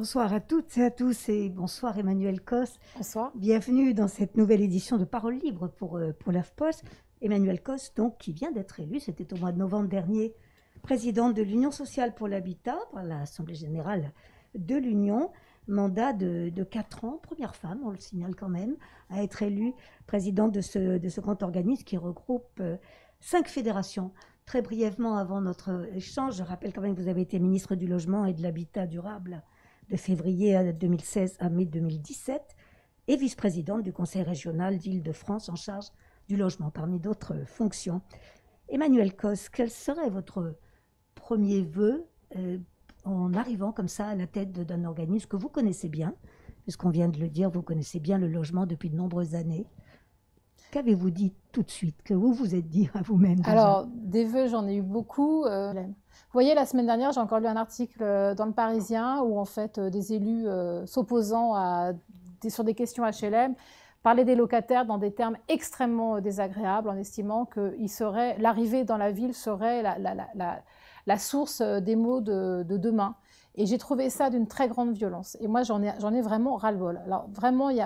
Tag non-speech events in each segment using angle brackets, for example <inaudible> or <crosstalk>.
Bonsoir à toutes et à tous et bonsoir Emmanuel Cos. Bonsoir. Bienvenue dans cette nouvelle édition de Parole libre pour, euh, l'AFPOS. Emmanuel Cos, donc, qui vient d'être élu, c'était au mois de novembre dernier, président de l'Union sociale pour l'habitat, par l'Assemblée générale de l'Union. Mandat de, de 4 ans, première femme, on le signale quand même, à être élue présidente de ce, grand organisme qui regroupe 5 euh, cinq fédérations très brièvement avant notre échange, je rappelle quand même que vous avez été ministre du Logement et de l'Habitat durable de février 2016 à mai 2017 et vice-présidente du Conseil régional d'Île-de-France en charge du logement, parmi d'autres fonctions. Emmanuel Cos, quel serait votre premier vœu euh, en arrivant comme ça à la tête d'un organisme que vous connaissez bien, puisqu'on vient de le dire, vous connaissez bien le logement depuis de nombreuses années Qu'avez-vous dit tout de suite Que vous vous êtes dit à vous-même Alors, des vœux, j'en ai eu beaucoup. Euh, vous voyez, la semaine dernière, j'ai encore lu un article euh, dans Le Parisien où, en fait, euh, des élus euh, s'opposant sur des questions HLM parlaient des locataires dans des termes extrêmement désagréables en estimant que l'arrivée dans la ville serait la, source des maux de, demain. Et j'ai trouvé ça d'une très grande violence. Et moi, j'en ai, vraiment ras-le-bol. Alors, vraiment, il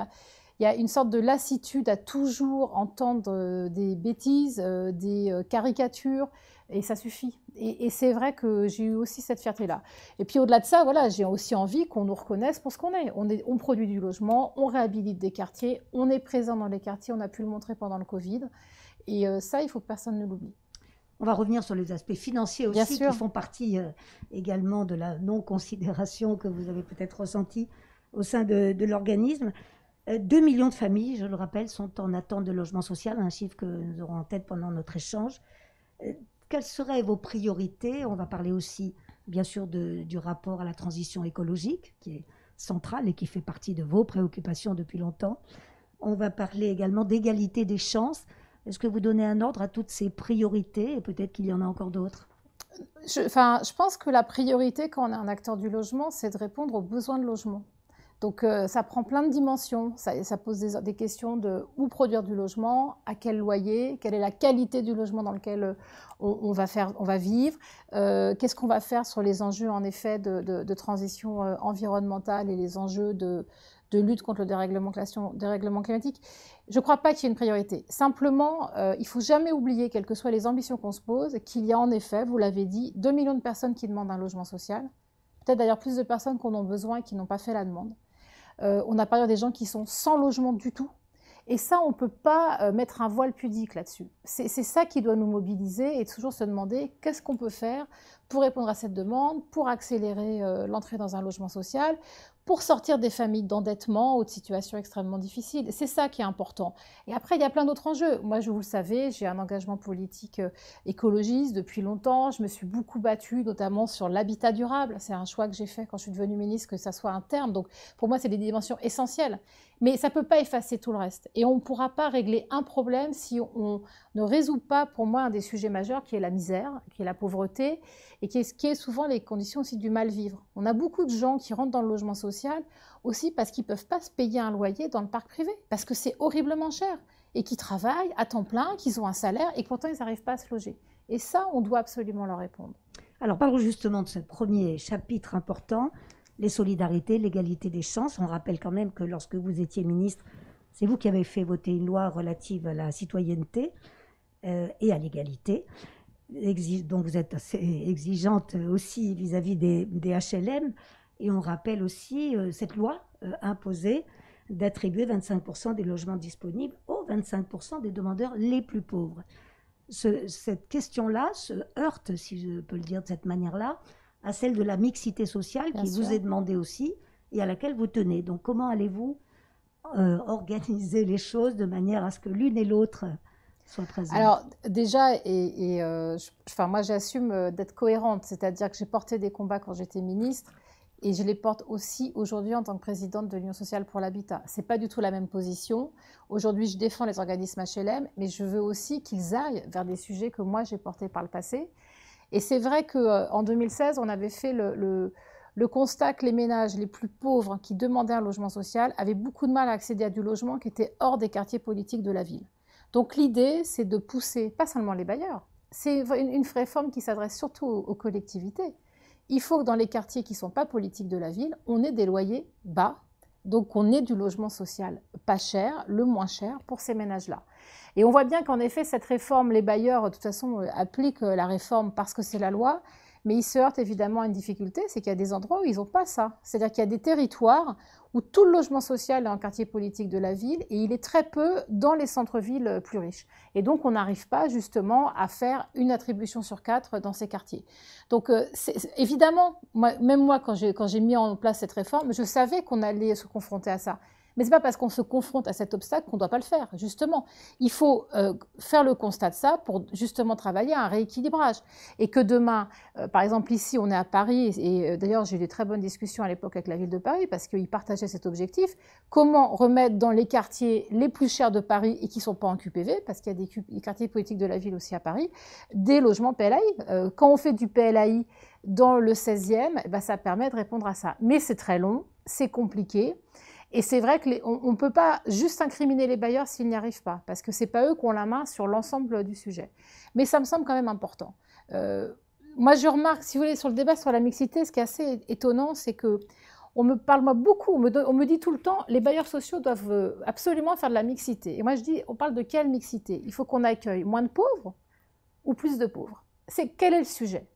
y a une sorte de lassitude à toujours entendre des bêtises, des caricatures, et ça suffit. Et, c'est vrai que j'ai eu aussi cette fierté-là. Et puis au-delà de ça, voilà, j'ai aussi envie qu'on nous reconnaisse pour ce qu'on est. On, on produit du logement, on réhabilite des quartiers, on est présent dans les quartiers, on a pu le montrer pendant le Covid. Et euh, ça, il faut que personne ne l'oublie. On va revenir sur les aspects financiers aussi qui font partie euh, également de la non-considération que vous avez peut-être ressentie au sein de, l'organisme. Euh, deux 2 millions de familles, je le rappelle, sont en attente de logement social, un chiffre que nous aurons en tête pendant notre échange quelles seraient vos priorités On va parler aussi, bien sûr, du rapport à la transition écologique, qui est centrale et qui fait partie de vos préoccupations depuis longtemps. On va parler également d'égalité des chances. Est-ce que vous donnez un ordre à toutes ces priorités et peut-être qu'il y en a encore d'autres enfin, je pense que la priorité quand on est un acteur du logement, c'est de répondre aux besoins de logement. Donc euh, ça prend plein de dimensions. Ça, ça pose des, questions de où produire du logement, à quel loyer, quelle est la qualité du logement dans lequel euh, on, va, faire, on va vivre, euh, qu'est-ce qu'on va faire sur les enjeux en effet de, transition environnementale et les enjeux de, lutte contre le dérèglement, climatique. Je ne crois pas qu'il y ait une priorité. Simplement, il ne faut jamais oublier, quelles que soient les ambitions qu'on se pose, qu'il y a en effet, vous l'avez dit, 2 millions de personnes qui demandent un logement social. Peut-être d'ailleurs plus de personnes qu'on en a besoin et qui n'ont pas fait la demande. Euh, on a par ailleurs des gens qui sont sans logement du tout. Et ça, on ne peut pas euh, mettre un voile pudique là-dessus. C'est ça qui doit nous mobiliser et toujours se demander qu'est-ce qu'on peut faire pour répondre à cette demande, pour accélérer euh, l'entrée dans un logement social, pour sortir des familles d'endettement ou de situations extrêmement difficiles. C'est ça qui est important. Et après, il y a plein d'autres enjeux. Moi, je vous le savez, j'ai un engagement politique euh, écologiste depuis longtemps. Je me suis beaucoup battue, notamment sur l'habitat durable. C'est un choix que j'ai fait quand je suis devenue ministre, que ça soit un terme. Donc, pour moi, c'est des dimensions essentielles. Mais ça ne peut pas effacer tout le reste. Et on ne pourra pas régler un problème si on ne résout pas, pour moi, un des sujets majeurs qui est la misère, qui est la pauvreté, et qui est, souvent les conditions aussi du mal-vivre. On a beaucoup de gens qui rentrent dans le logement social aussi parce qu'ils ne peuvent pas se payer un loyer dans le parc privé, parce que c'est horriblement cher, et qui travaillent à temps plein, qu'ils ont un salaire, et pourtant ils n'arrivent pas à se loger. Et ça, on doit absolument leur répondre. Alors parlons justement de ce premier chapitre important, les solidarités, l'égalité des chances. On rappelle quand même que lorsque vous étiez ministre, c'est vous qui avez fait voter une loi relative à la citoyenneté euh, et à l'égalité. dont donc vous êtes assez exigeante aussi vis-à-vis des, HLM. Et on rappelle aussi euh, cette loi euh, imposée d'attribuer 25% des logements disponibles aux 25% des demandeurs les plus pauvres. cette question-là se heurte, si je peux le dire de cette manière-là, à celle de la mixité sociale qui vous est demandée aussi et à laquelle vous tenez. Donc comment allez-vous euh, organiser les choses de manière à ce que l'une et l'autre soient présentes Alors déjà, et, euh, enfin, moi j'assume euh, d'être cohérente, c'est-à-dire que j'ai porté des combats quand j'étais ministre et je les porte aussi aujourd'hui en tant que présidente de l'Union sociale pour l'habitat. Ce n'est pas du tout la même position. Aujourd'hui, je défends les organismes HLM, mais je veux aussi qu'ils aillent vers des sujets que moi j'ai portés par le passé. Et c'est vrai qu'en euh, 2016, on avait fait le, constat que les ménages les plus pauvres qui demandaient un logement social avaient beaucoup de mal à accéder à du logement qui était hors des quartiers politiques de la ville. Donc l'idée, c'est de pousser, pas seulement les bailleurs, c'est une, réforme qui s'adresse surtout aux, aux collectivités. Il faut que dans les quartiers qui ne sont pas politiques de la ville, on ait des loyers bas donc on est du logement social pas cher, le moins cher pour ces ménages-là. Et on voit bien qu'en effet, cette réforme, les bailleurs, de toute façon, euh, appliquent euh, la réforme parce que c'est la loi. Mais ils se heurtent évidemment à une difficulté, c'est qu'il y a des endroits où ils n'ont pas ça. C'est-à-dire qu'il y a des territoires où tout le logement social est en quartier politique de la ville et il est très peu dans les centres-villes plus riches. Et donc on n'arrive pas justement à faire une attribution sur quatre dans ces quartiers. Donc euh, évidemment, même moi quand j'ai mis en place cette réforme, je savais qu'on allait se confronter à ça. Mais ce n'est pas parce qu'on se confronte à cet obstacle qu'on ne doit pas le faire, justement. Il faut euh, faire le constat de ça pour justement travailler à un rééquilibrage. Et que demain, euh, par exemple ici, on est à Paris, et euh, d'ailleurs j'ai eu des très bonnes discussions à l'époque avec la ville de Paris parce qu'ils partageaient cet objectif, comment remettre dans les quartiers les plus chers de Paris et qui ne sont pas en QPV, parce qu'il y a des, quartiers politiques de la ville aussi à Paris, des logements PLAI. quand on fait du PLAI dans le 16e, eh ben, ça permet de répondre à ça. Mais c'est très long, c'est compliqué. Et c'est vrai qu'on ne peut pas juste incriminer les bailleurs s'ils n'y arrivent pas, parce que ce n'est pas eux qui ont la main sur l'ensemble du sujet. Mais ça me semble quand même important. Euh, moi, je remarque, si vous voulez, sur le débat sur la mixité, ce qui est assez étonnant, c'est que on me parle moi beaucoup, on me, on me, dit tout le temps, les bailleurs sociaux doivent euh, absolument faire de la mixité. Et moi, je dis, on parle de quelle mixité Il faut qu'on accueille moins de pauvres ou plus de pauvres. C'est quel est le sujet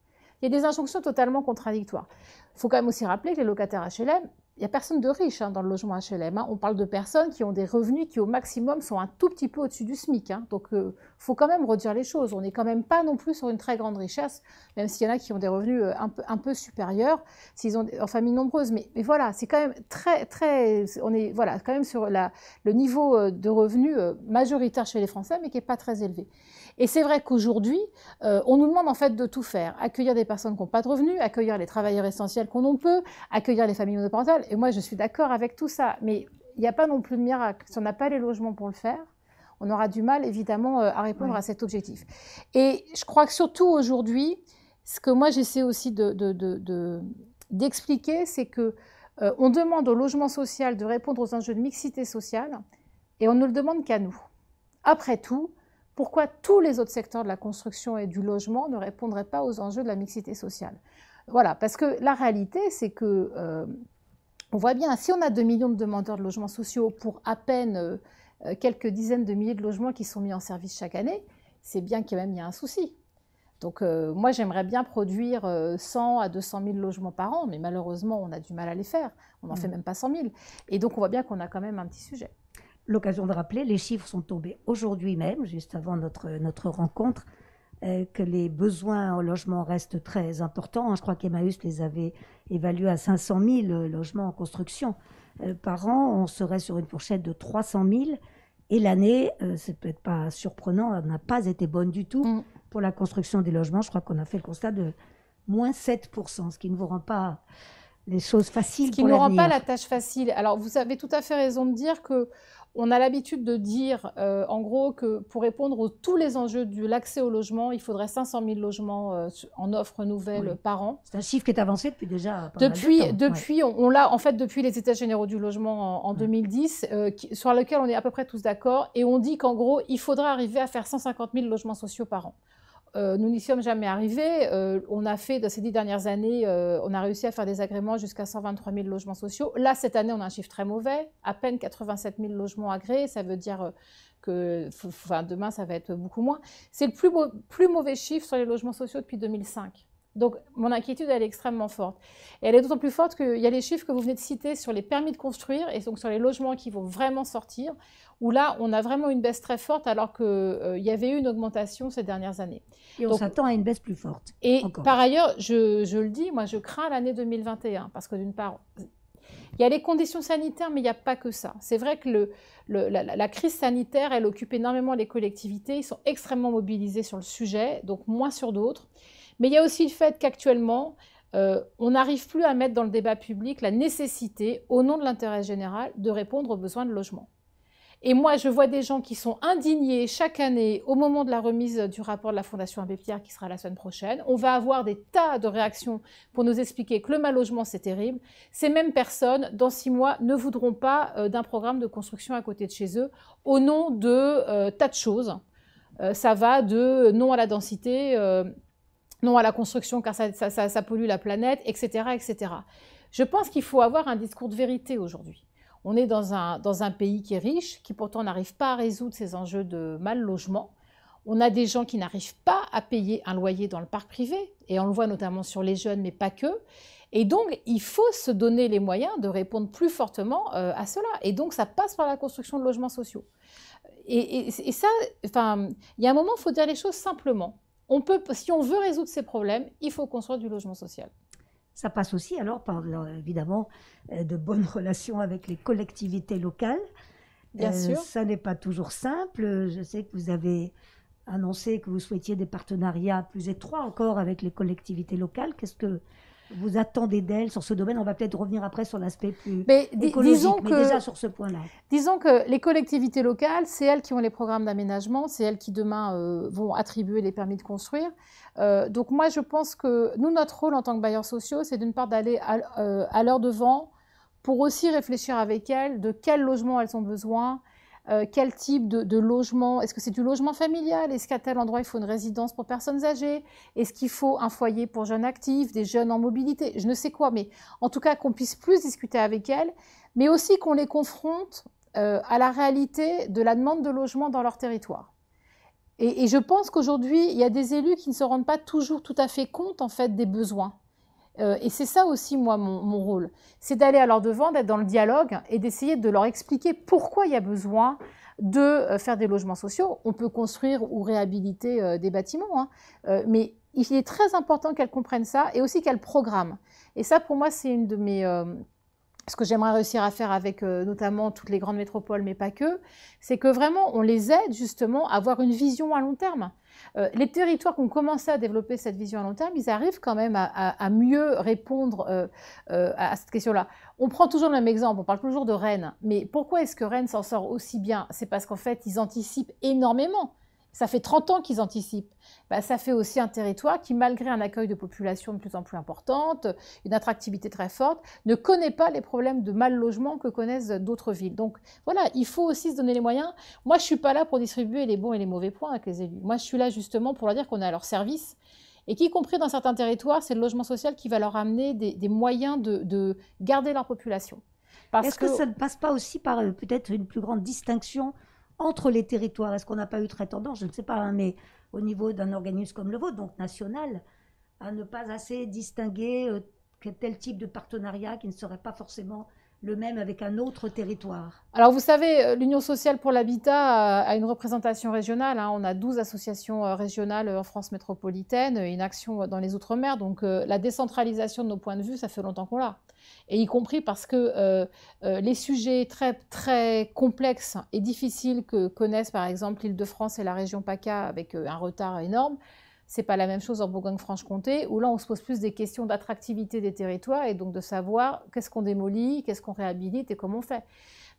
Il y a des injonctions totalement contradictoires. Il faut quand même aussi rappeler que les locataires HLM il n'y a personne de riche hein, dans le logement HLM. Hein. On parle de personnes qui ont des revenus qui, au maximum, sont un tout petit peu au-dessus du SMIC. Hein. Donc, il euh, faut quand même redire les choses. On n'est quand même pas non plus sur une très grande richesse, même s'il y en a qui ont des revenus euh, un peu, supérieurs, s'ils ont en famille nombreuse. Mais, voilà, c'est quand même très, très. On est voilà, quand même sur le niveau euh, de revenus majoritaire chez les Français, mais qui n'est pas très élevé. Et c'est vrai qu'aujourd'hui, euh, on nous demande en fait de tout faire. Accueillir des personnes qui n'ont pas de revenus, accueillir les travailleurs essentiels qu'on en peut, accueillir les familles monoparentales. Et moi, je suis d'accord avec tout ça. Mais il n'y a pas non plus de miracle. Si on n'a pas les logements pour le faire, on aura du mal évidemment euh, à répondre à cet objectif. Et je crois que surtout aujourd'hui, ce que moi j'essaie aussi d'expliquer, de, de, c'est que euh, on demande au logement social de répondre aux enjeux de mixité sociale et on ne le demande qu'à nous. Après tout, pourquoi tous les autres secteurs de la construction et du logement ne répondraient pas aux enjeux de la mixité sociale. Voilà, parce que la réalité, c'est que euh, on voit bien, si on a 2 millions de demandeurs de logements sociaux pour à peine euh, quelques dizaines de milliers de logements qui sont mis en service chaque année, c'est bien qu'il y a même un souci. Donc euh, moi, j'aimerais bien produire 100 à 200 000 logements par an, mais malheureusement, on a du mal à les faire. On n'en mmh. fait même pas 100 000. Et donc, on voit bien qu'on a quand même un petit sujet l'occasion de rappeler, les chiffres sont tombés aujourd'hui même, juste avant notre, notre rencontre, euh, que les besoins en logement restent très importants. Hein, je crois qu'Emmaüs les avait évalués à 500 000 logements en construction euh, par an. On serait sur une fourchette de 300 000. Et l'année, euh, ce n'est peut-être pas surprenant, n'a pas été bonne du tout mm. pour la construction des logements. Je crois qu'on a fait le constat de moins 7 ce qui ne vous rend pas les choses faciles. Ce qui ne ne rend pas la tâche facile. Alors, vous avez tout à fait raison de dire que on a l'habitude de dire, euh, en gros, que pour répondre à tous les enjeux de l'accès au logement, il faudrait 500 000 logements euh, en offre nouvelle par an. C'est un chiffre qui est avancé depuis déjà. depuis, depuis, on, l'a en fait depuis les États généraux du logement en, 2010, euh, sur lequel on est à peu près tous d'accord, et on dit qu'en gros, il faudra arriver à faire 150 000 logements sociaux par an. Euh, nous n'y sommes jamais arrivés. Euh, on a fait, dans ces dix dernières années, euh, on a réussi à faire des agréments jusqu'à 123 000 logements sociaux. Là, cette année, on a un chiffre très mauvais, à peine 87 000 logements agréés. Ça veut dire que demain, ça va être beaucoup moins. C'est le plus mauvais chiffre sur les logements sociaux depuis 2005. Donc mon inquiétude, elle est extrêmement forte. Et elle est d'autant plus forte qu'il y a les chiffres que vous venez de citer sur les permis de construire et donc sur les logements qui vont vraiment sortir, où là, on a vraiment une baisse très forte alors qu'il euh, y avait eu une augmentation ces dernières années. Et on s'attend à une baisse plus forte. Et par ailleurs, je, le dis, moi, je crains l'année 2021, parce que d'une part, il y a les conditions sanitaires, mais il n'y a pas que ça. C'est vrai que la, crise sanitaire, elle occupe énormément les collectivités. Ils sont extrêmement mobilisés sur le sujet, donc moins sur d'autres. Mais il y a aussi le fait qu'actuellement, euh, on n'arrive plus à mettre dans le débat public la nécessité, au nom de l'intérêt général, de répondre aux besoins de logement. Et moi, je vois des gens qui sont indignés chaque année au moment de la remise du rapport de la Fondation Abbé Pierre qui sera la semaine prochaine. On va avoir des tas de réactions pour nous expliquer que le mal logement, c'est terrible. Ces mêmes personnes, dans six mois, ne voudront pas euh, d'un programme de construction à côté de chez eux au nom de euh, tas de choses. ça va de non à la densité non à la construction car ça, pollue la planète, etc., etc. Je pense qu'il faut avoir un discours de vérité aujourd'hui. On est dans un, dans un pays qui est riche, qui pourtant n'arrive pas à résoudre ces enjeux de mal logement. On a des gens qui n'arrivent pas à payer un loyer dans le parc privé, et on le voit notamment sur les jeunes, mais pas que. Et donc, il faut se donner les moyens de répondre plus fortement euh, à cela. Et donc, ça passe par la construction de logements sociaux. Et, ça, enfin, il y a un moment, il faut dire les choses simplement on peut, si on veut résoudre ces problèmes, il faut construire du logement social. Ça passe aussi alors par, évidemment, euh, de bonnes <laughs> relations avec les collectivités locales. Bien euh, sûr. Ça n'est pas toujours simple. Je sais que vous avez annoncé que vous souhaitiez des partenariats plus étroits encore avec les collectivités locales. Qu'est-ce que vous attendez d'elle sur ce domaine. On va peut-être revenir après sur l'aspect plus mais disons que, déjà sur ce point-là. Disons que les collectivités locales, c'est elles qui ont les programmes d'aménagement, c'est elles qui demain euh, vont attribuer les permis de construire. Euh, donc moi, je pense que nous, notre rôle en tant que bailleurs sociaux, c'est d'une part d'aller à, euh, l'heure leur devant pour aussi réfléchir avec elles de quels logements elles ont besoin, euh, quel type de, logement Est-ce que c'est du logement familial Est-ce qu'à tel endroit il faut une résidence pour personnes âgées Est-ce qu'il faut un foyer pour jeunes actifs, des jeunes en mobilité Je ne sais quoi, mais en tout cas qu'on puisse plus discuter avec elles, mais aussi qu'on les confronte euh, à la réalité de la demande de logement dans leur territoire. Et, et je pense qu'aujourd'hui, il y a des élus qui ne se rendent pas toujours tout à fait compte en fait des besoins. Euh, et c'est ça aussi, moi, mon, rôle. C'est d'aller à leur devant, d'être dans le dialogue et d'essayer de leur expliquer pourquoi il y a besoin de euh, faire des logements sociaux. On peut construire ou réhabiliter euh, des bâtiments, hein, mais il est très important qu'elles comprennent ça et aussi qu'elles programment. Et ça, pour moi, c'est une de mes ce que j'aimerais réussir à faire avec euh, notamment toutes les grandes métropoles, mais pas que, c'est que vraiment on les aide justement à avoir une vision à long terme. Euh, les territoires qui ont commencé à développer cette vision à long terme, ils arrivent quand même à, mieux répondre euh, à cette question-là. On prend toujours le même exemple, on parle toujours de Rennes, mais pourquoi est-ce que Rennes s'en sort aussi bien C'est parce qu'en fait, ils anticipent énormément. Ça fait 30 ans qu'ils anticipent. Bah, ça fait aussi un territoire qui, malgré un accueil de population de plus en plus importante, une attractivité très forte, ne connaît pas les problèmes de mal logement que connaissent d'autres villes. Donc voilà, il faut aussi se donner les moyens. Moi, je ne suis pas là pour distribuer les bons et les mauvais points avec les élus. Moi, je suis là justement pour leur dire qu'on est à leur service et qu'y compris dans certains territoires, c'est le logement social qui va leur amener des, moyens de, garder leur population. Est-ce que... ça ne passe pas aussi par euh, peut-être une plus grande distinction entre les territoires. Est-ce qu'on n'a pas eu très tendance, je ne sais pas, hein, mais au niveau d'un organisme comme le vôtre, donc national, à ne pas assez distinguer euh, tel type de partenariat qui ne serait pas forcément le même avec un autre territoire Alors vous savez, euh, l'Union sociale pour l'habitat euh, a une représentation régionale. Hein. On a 12 associations euh, régionales en France métropolitaine et une action dans les Outre-mer. Donc la décentralisation de nos points de vue, ça fait longtemps qu'on l'a. Et y compris parce que les sujets très, très complexes et difficiles que connaissent par exemple l'Île-de-France et la région PACA avec un retard énorme, c'est pas la même chose en Bourgogne-Franche-Comté, où là, on se pose plus des questions d'attractivité des territoires et donc de savoir qu'est-ce qu'on démolit, qu'est-ce qu'on réhabilite et comment on fait.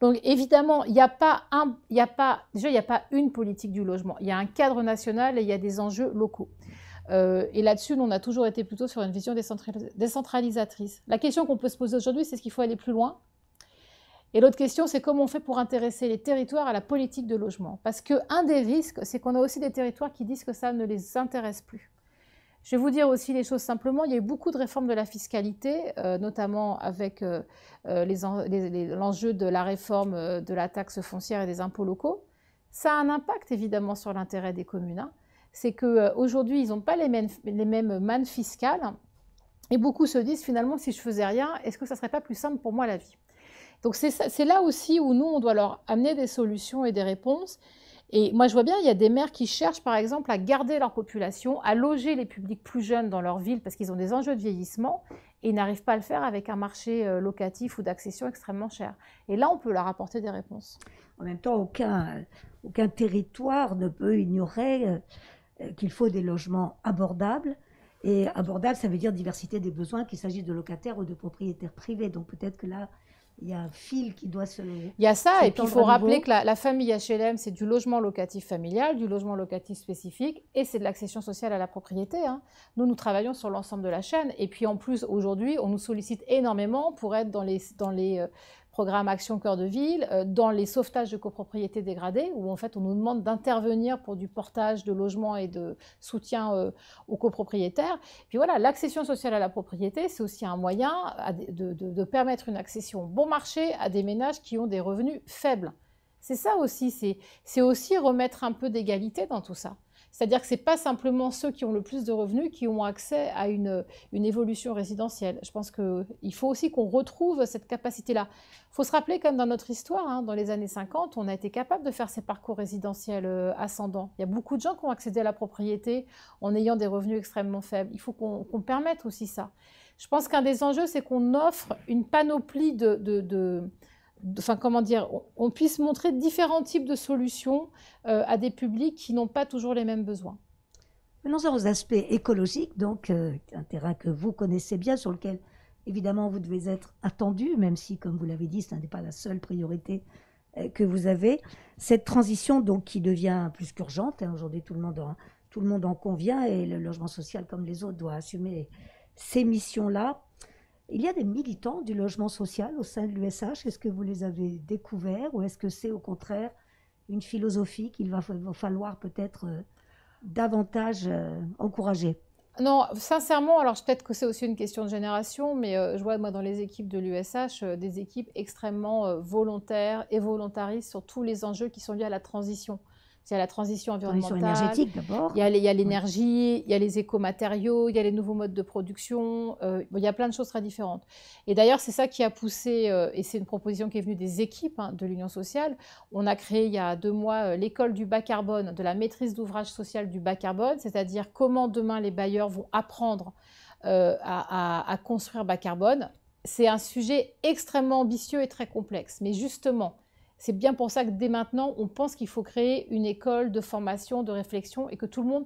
Donc évidemment, il n'y a pas un, il y a pas, déjà, il n'y a pas une politique du logement. Il y a un cadre national et il y a des enjeux locaux. Euh, et là-dessus, on a toujours été plutôt sur une vision décentralisatrice. La question qu'on peut se poser aujourd'hui, c'est ce qu'il faut aller plus loin et l'autre question, c'est comment on fait pour intéresser les territoires à la politique de logement Parce qu'un des risques, c'est qu'on a aussi des territoires qui disent que ça ne les intéresse plus. Je vais vous dire aussi les choses simplement. Il y a eu beaucoup de réformes de la fiscalité, euh, notamment avec euh, euh, l'enjeu de la réforme de la taxe foncière et des impôts locaux. Ça a un impact évidemment sur l'intérêt des communes. Hein. C'est C'est qu'aujourd'hui, ils n'ont pas les mêmes, les mêmes mannes fiscales. Et beaucoup se disent finalement, si je faisais rien, est-ce que ça ne serait pas plus simple pour moi la vie donc c'est là aussi où nous, on doit leur amener des solutions et des réponses. Et moi, je vois bien, il y a des maires qui cherchent, par exemple, à garder leur population, à loger les publics plus jeunes dans leur ville parce qu'ils ont des enjeux de vieillissement et n'arrivent pas à le faire avec un marché euh, locatif ou d'accession extrêmement cher. Et là, on peut leur apporter des réponses. En même temps, aucun, aucun territoire ne peut ignorer euh, qu'il faut des logements abordables. Et abordable, ça veut dire diversité des besoins, qu'il s'agisse de locataires ou de propriétaires privés. Donc peut-être que là, il y a un fil qui doit se. Il y a ça, et puis il faut rappeler que la, famille HLM, c'est du logement locatif familial, du logement locatif spécifique, et c'est de l'accession sociale à la propriété. Hein. Nous, nous travaillons sur l'ensemble de la chaîne, et puis en plus, aujourd'hui, on nous sollicite énormément pour être dans les, dans les, euh, programme Action Cœur de Ville, euh, dans les sauvetages de copropriétés dégradées, où en fait on nous demande d'intervenir pour du portage de logements et de soutien euh, aux copropriétaires. Puis voilà, l'accession sociale à la propriété, c'est aussi un moyen de, de permettre une accession bon marché à des ménages qui ont des revenus faibles. C'est ça aussi, c'est aussi remettre un peu d'égalité dans tout ça. C'est-à-dire que ce n'est pas simplement ceux qui ont le plus de revenus qui ont accès à une, une évolution résidentielle. Je pense qu'il faut aussi qu'on retrouve cette capacité-là. Il faut se rappeler comme dans notre histoire, hein, dans les années 50, on a été capable de faire ces parcours résidentiels euh, ascendants. Il y a beaucoup de gens qui ont accédé à la propriété en ayant des revenus extrêmement faibles. Il faut qu'on permette aussi ça. Je pense qu'un des enjeux, c'est qu'on offre une panoplie de enfin comment dire, on puisse montrer différents types de solutions euh, à des publics qui n'ont pas toujours les mêmes besoins. menons en aux aspects écologiques, donc euh, un terrain que vous connaissez bien, sur lequel évidemment vous devez être attendu, même si, comme vous l'avez dit, ce n'est pas la seule priorité euh, que vous avez. Cette transition donc qui devient plus qu'urgente, hein, aujourd'hui tout le monde tout le monde en convient et le logement social comme les autres doit assumer ces missions-là. Il y a des militants du logement social au sein de l'USH. Est-ce que vous les avez découverts ou est-ce que c'est au contraire une philosophie qu'il va, falloir peut-être euh, davantage euh, encourager non, sincèrement, alors peut-être que c'est aussi une question de génération, mais euh, je vois moi dans les équipes de l'USH des équipes extrêmement volontaires et volontaristes sur tous les enjeux qui sont liés à la transition. Il y a la transition environnementale, énergétique, d'abord. il y a l'énergie, il y a les matériaux il y a les nouveaux modes de production, euh, il y a plein de choses très différentes. Et d'ailleurs, c'est ça qui a poussé, euh, et c'est une proposition qui est venue des équipes hein, de l'Union sociale, on a créé il y a deux mois euh, l'école du bas carbone, de la maîtrise d'ouvrage social du bas carbone, c'est-à-dire comment demain les bailleurs vont apprendre à, à construire bas carbone. C'est un sujet extrêmement ambitieux et très complexe, mais justement, c'est bien pour ça que dès maintenant, on pense qu'il faut créer une école de formation, de réflexion et que tout le monde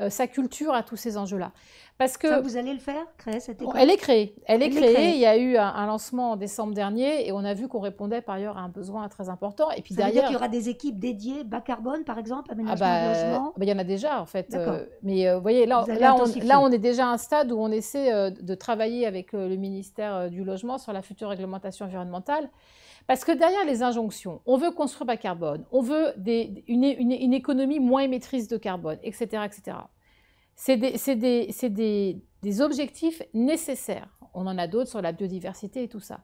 euh, sa culture à tous ces enjeux-là. Parce que vous allez le faire, créer cette école. Elle est créée. Elle, est, créée. Il y a eu un, lancement en décembre dernier et on a vu qu'on répondait par ailleurs à un besoin très important. Et puis derrière, veut y aura des équipes dédiées bas carbone, par exemple, à ah du bah, logement. Bah, il y en a déjà en fait. Euh, mais euh, vous voyez, là, là, on, est déjà à un stade où on essaie de travailler avec le ministère du logement sur la future réglementation environnementale. Parce que derrière les injonctions, on veut construire bas carbone, on veut une, économie moins émettrice de carbone, etc. etc. C'est des, objectifs nécessaires. On en a d'autres sur la biodiversité et tout ça.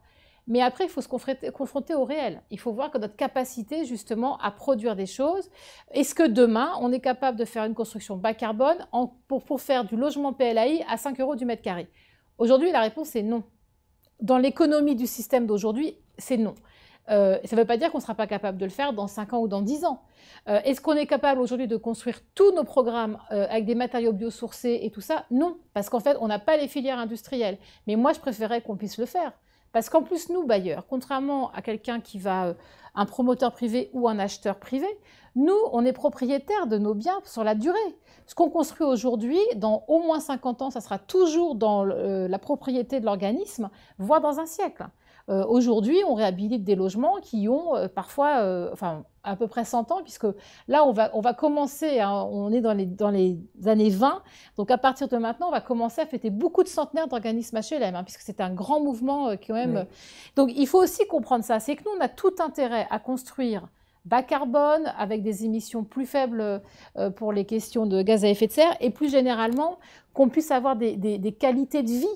Mais après, il faut se confronter, au réel. Il faut voir que notre capacité, justement, à produire des choses, est-ce que demain, on est capable de faire une construction bas carbone pour, pour, faire du logement PLAI à 5 euros du mètre carré Aujourd'hui, la réponse est non. Dans l'économie du système d'aujourd'hui, c'est non. Euh, ça ne veut pas dire qu'on ne sera pas capable de le faire dans 5 ans ou dans 10 ans. Euh, est-ce qu'on est capable aujourd'hui de construire tous nos programmes euh, avec des matériaux biosourcés et tout ça Non, parce qu'en fait, on n'a pas les filières industrielles. Mais moi, je préférerais qu'on puisse le faire. Parce qu'en plus, nous, bailleurs, contrairement à quelqu'un qui va, un promoteur privé ou un acheteur privé, nous, on est propriétaire de nos biens sur la durée. Ce qu'on construit aujourd'hui, dans au moins 50 ans, ça sera toujours dans la propriété de l'organisme, voire dans un siècle. Euh, aujourd'hui, on réhabilite des logements qui ont euh, parfois, euh, à peu près 100 ans, puisque là, on va, commencer, hein, on est dans les, dans les années 20, donc à partir de maintenant, on va commencer à fêter beaucoup de centenaires d'organismes HLM, hein, puisque c'est un grand mouvement quand même. Donc il faut aussi comprendre ça, c'est que nous, on a tout intérêt à construire bas carbone, avec des émissions plus faibles pour les questions de gaz à effet de serre, et plus généralement qu'on puisse avoir des, qualités de vie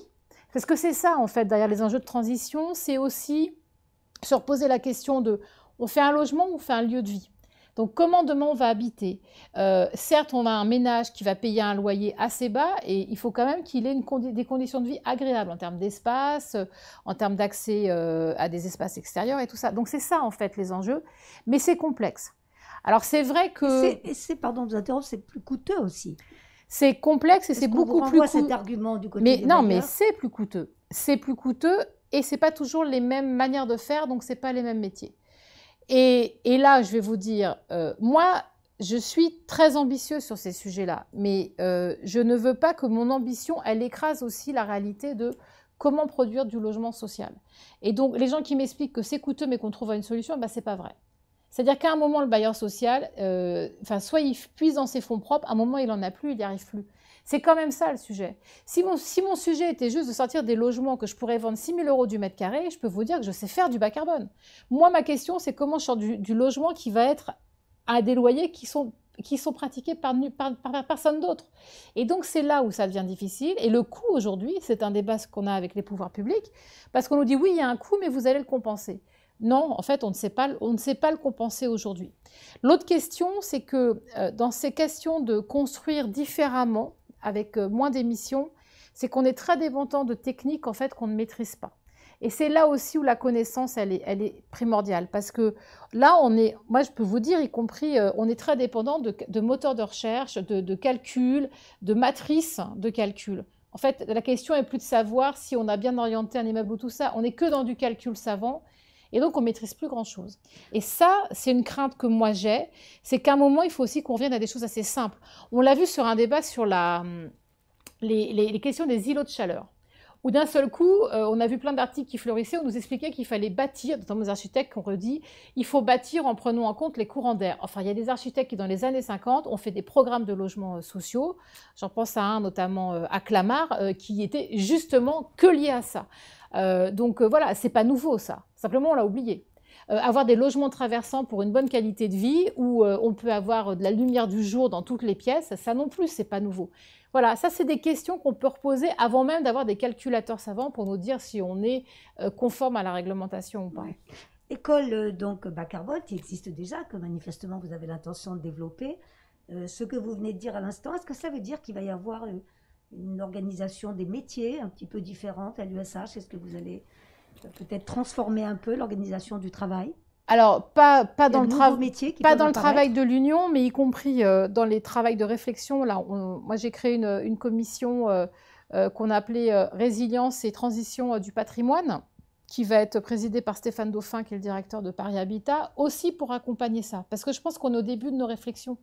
parce que c'est ça, en fait, derrière les enjeux de transition, c'est aussi se reposer la question de on fait un logement ou on fait un lieu de vie donc comment demain on va habiter euh, Certes, on a un ménage qui va payer un loyer assez bas et il faut quand même qu'il ait une des conditions de vie agréables en termes d'espace, euh, en termes d'accès euh, à des espaces extérieurs et tout ça. Donc c'est ça en fait les enjeux, mais c'est complexe. Alors c'est vrai que... C'est, pardon de vous interrompre, c'est plus coûteux aussi. C'est complexe et c'est beaucoup plus cet argument du côté Mais non, mais c'est plus coûteux. C'est plus coûteux et c'est pas toujours les mêmes manières de faire, donc c'est pas les mêmes métiers. Et, là, je vais vous dire, euh, moi, je suis très ambitieux sur ces sujets-là, mais euh, je ne veux pas que mon ambition, elle écrase aussi la réalité de comment produire du logement social. Et donc, les gens qui m'expliquent que c'est coûteux mais qu'on trouve une solution, ben, c'est pas vrai. C'est-à-dire qu'à un moment, le bailleur social, euh, soit il puise dans ses fonds propres, à un moment, il n'en a plus, il n'y arrive plus. C'est quand même ça le sujet. Si mon, sujet était juste de sortir des logements que je pourrais vendre 6 000 euros du mètre carré, je peux vous dire que je sais faire du bas carbone. Moi, ma question, c'est comment je sors du, logement qui va être à des loyers qui sont, qui sont pratiqués par, par personne d'autre. Et donc, c'est là où ça devient difficile. Et le coût aujourd'hui, c'est un débat qu'on a avec les pouvoirs publics, parce qu'on nous dit oui, il y a un coût, mais vous allez le compenser. Non, en fait, on ne sait pas, on ne sait le compenser aujourd'hui. L'autre question, c'est que euh, dans ces questions de construire différemment, avec euh, moins d'émissions, c'est qu'on est très dépendant de techniques en fait qu'on ne maîtrise pas. Et c'est là aussi où la connaissance, elle est, primordiale. Parce que là, on est, moi je peux vous dire, y compris, euh, on est très dépendant de, moteurs de recherche, de, calculs, de matrices de calcul. En fait, la question est plus de savoir si on a bien orienté un immeuble ou tout ça. On n'est que dans du calcul savant et donc, on maîtrise plus grand-chose. Et ça, c'est une crainte que moi j'ai, c'est qu'à un moment, il faut aussi qu'on revienne à des choses assez simples. On l'a vu sur un débat sur la, hum, les questions des îlots de chaleur où d'un seul coup, euh, on a vu plein d'articles qui fleurissaient, on nous expliquait qu'il fallait bâtir, dans nos architectes qu'on redit, il faut bâtir en prenant en compte les courants d'air. Enfin, il y a des architectes qui, dans les années 50, ont fait des programmes de logements euh, sociaux. J'en pense à un, notamment euh, à Clamart, qui était justement que lié à ça. donc voilà, c'est pas nouveau ça. Simplement, on l'a oublié. avoir des logements traversants pour une bonne qualité de vie, où on peut avoir de la lumière du jour dans toutes les pièces, ça non plus, c'est pas nouveau. Voilà, ça c'est des questions qu'on peut reposer avant même d'avoir des calculateurs savants pour nous dire si on est euh, conforme à la réglementation ou pas. École euh, donc bas carbone existe déjà, que manifestement vous avez l'intention de développer. Euh, ce que vous venez de dire à l'instant, est-ce que ça veut dire qu'il va y avoir une, une, organisation des métiers un petit peu différente à l'USH Est-ce que vous allez peut-être transformer un peu l'organisation du travail alors, pas, dans le, travail de l'Union, mais y compris euh, dans les travaux de réflexion. moi, j'ai créé une, commission euh, euh, qu'on a appelée Résilience et Transition du patrimoine, qui va être présidée par Stéphane Dauphin, qui est le directeur de Paris Habitat, aussi pour accompagner ça. Parce que je pense qu'on est au début de nos réflexions.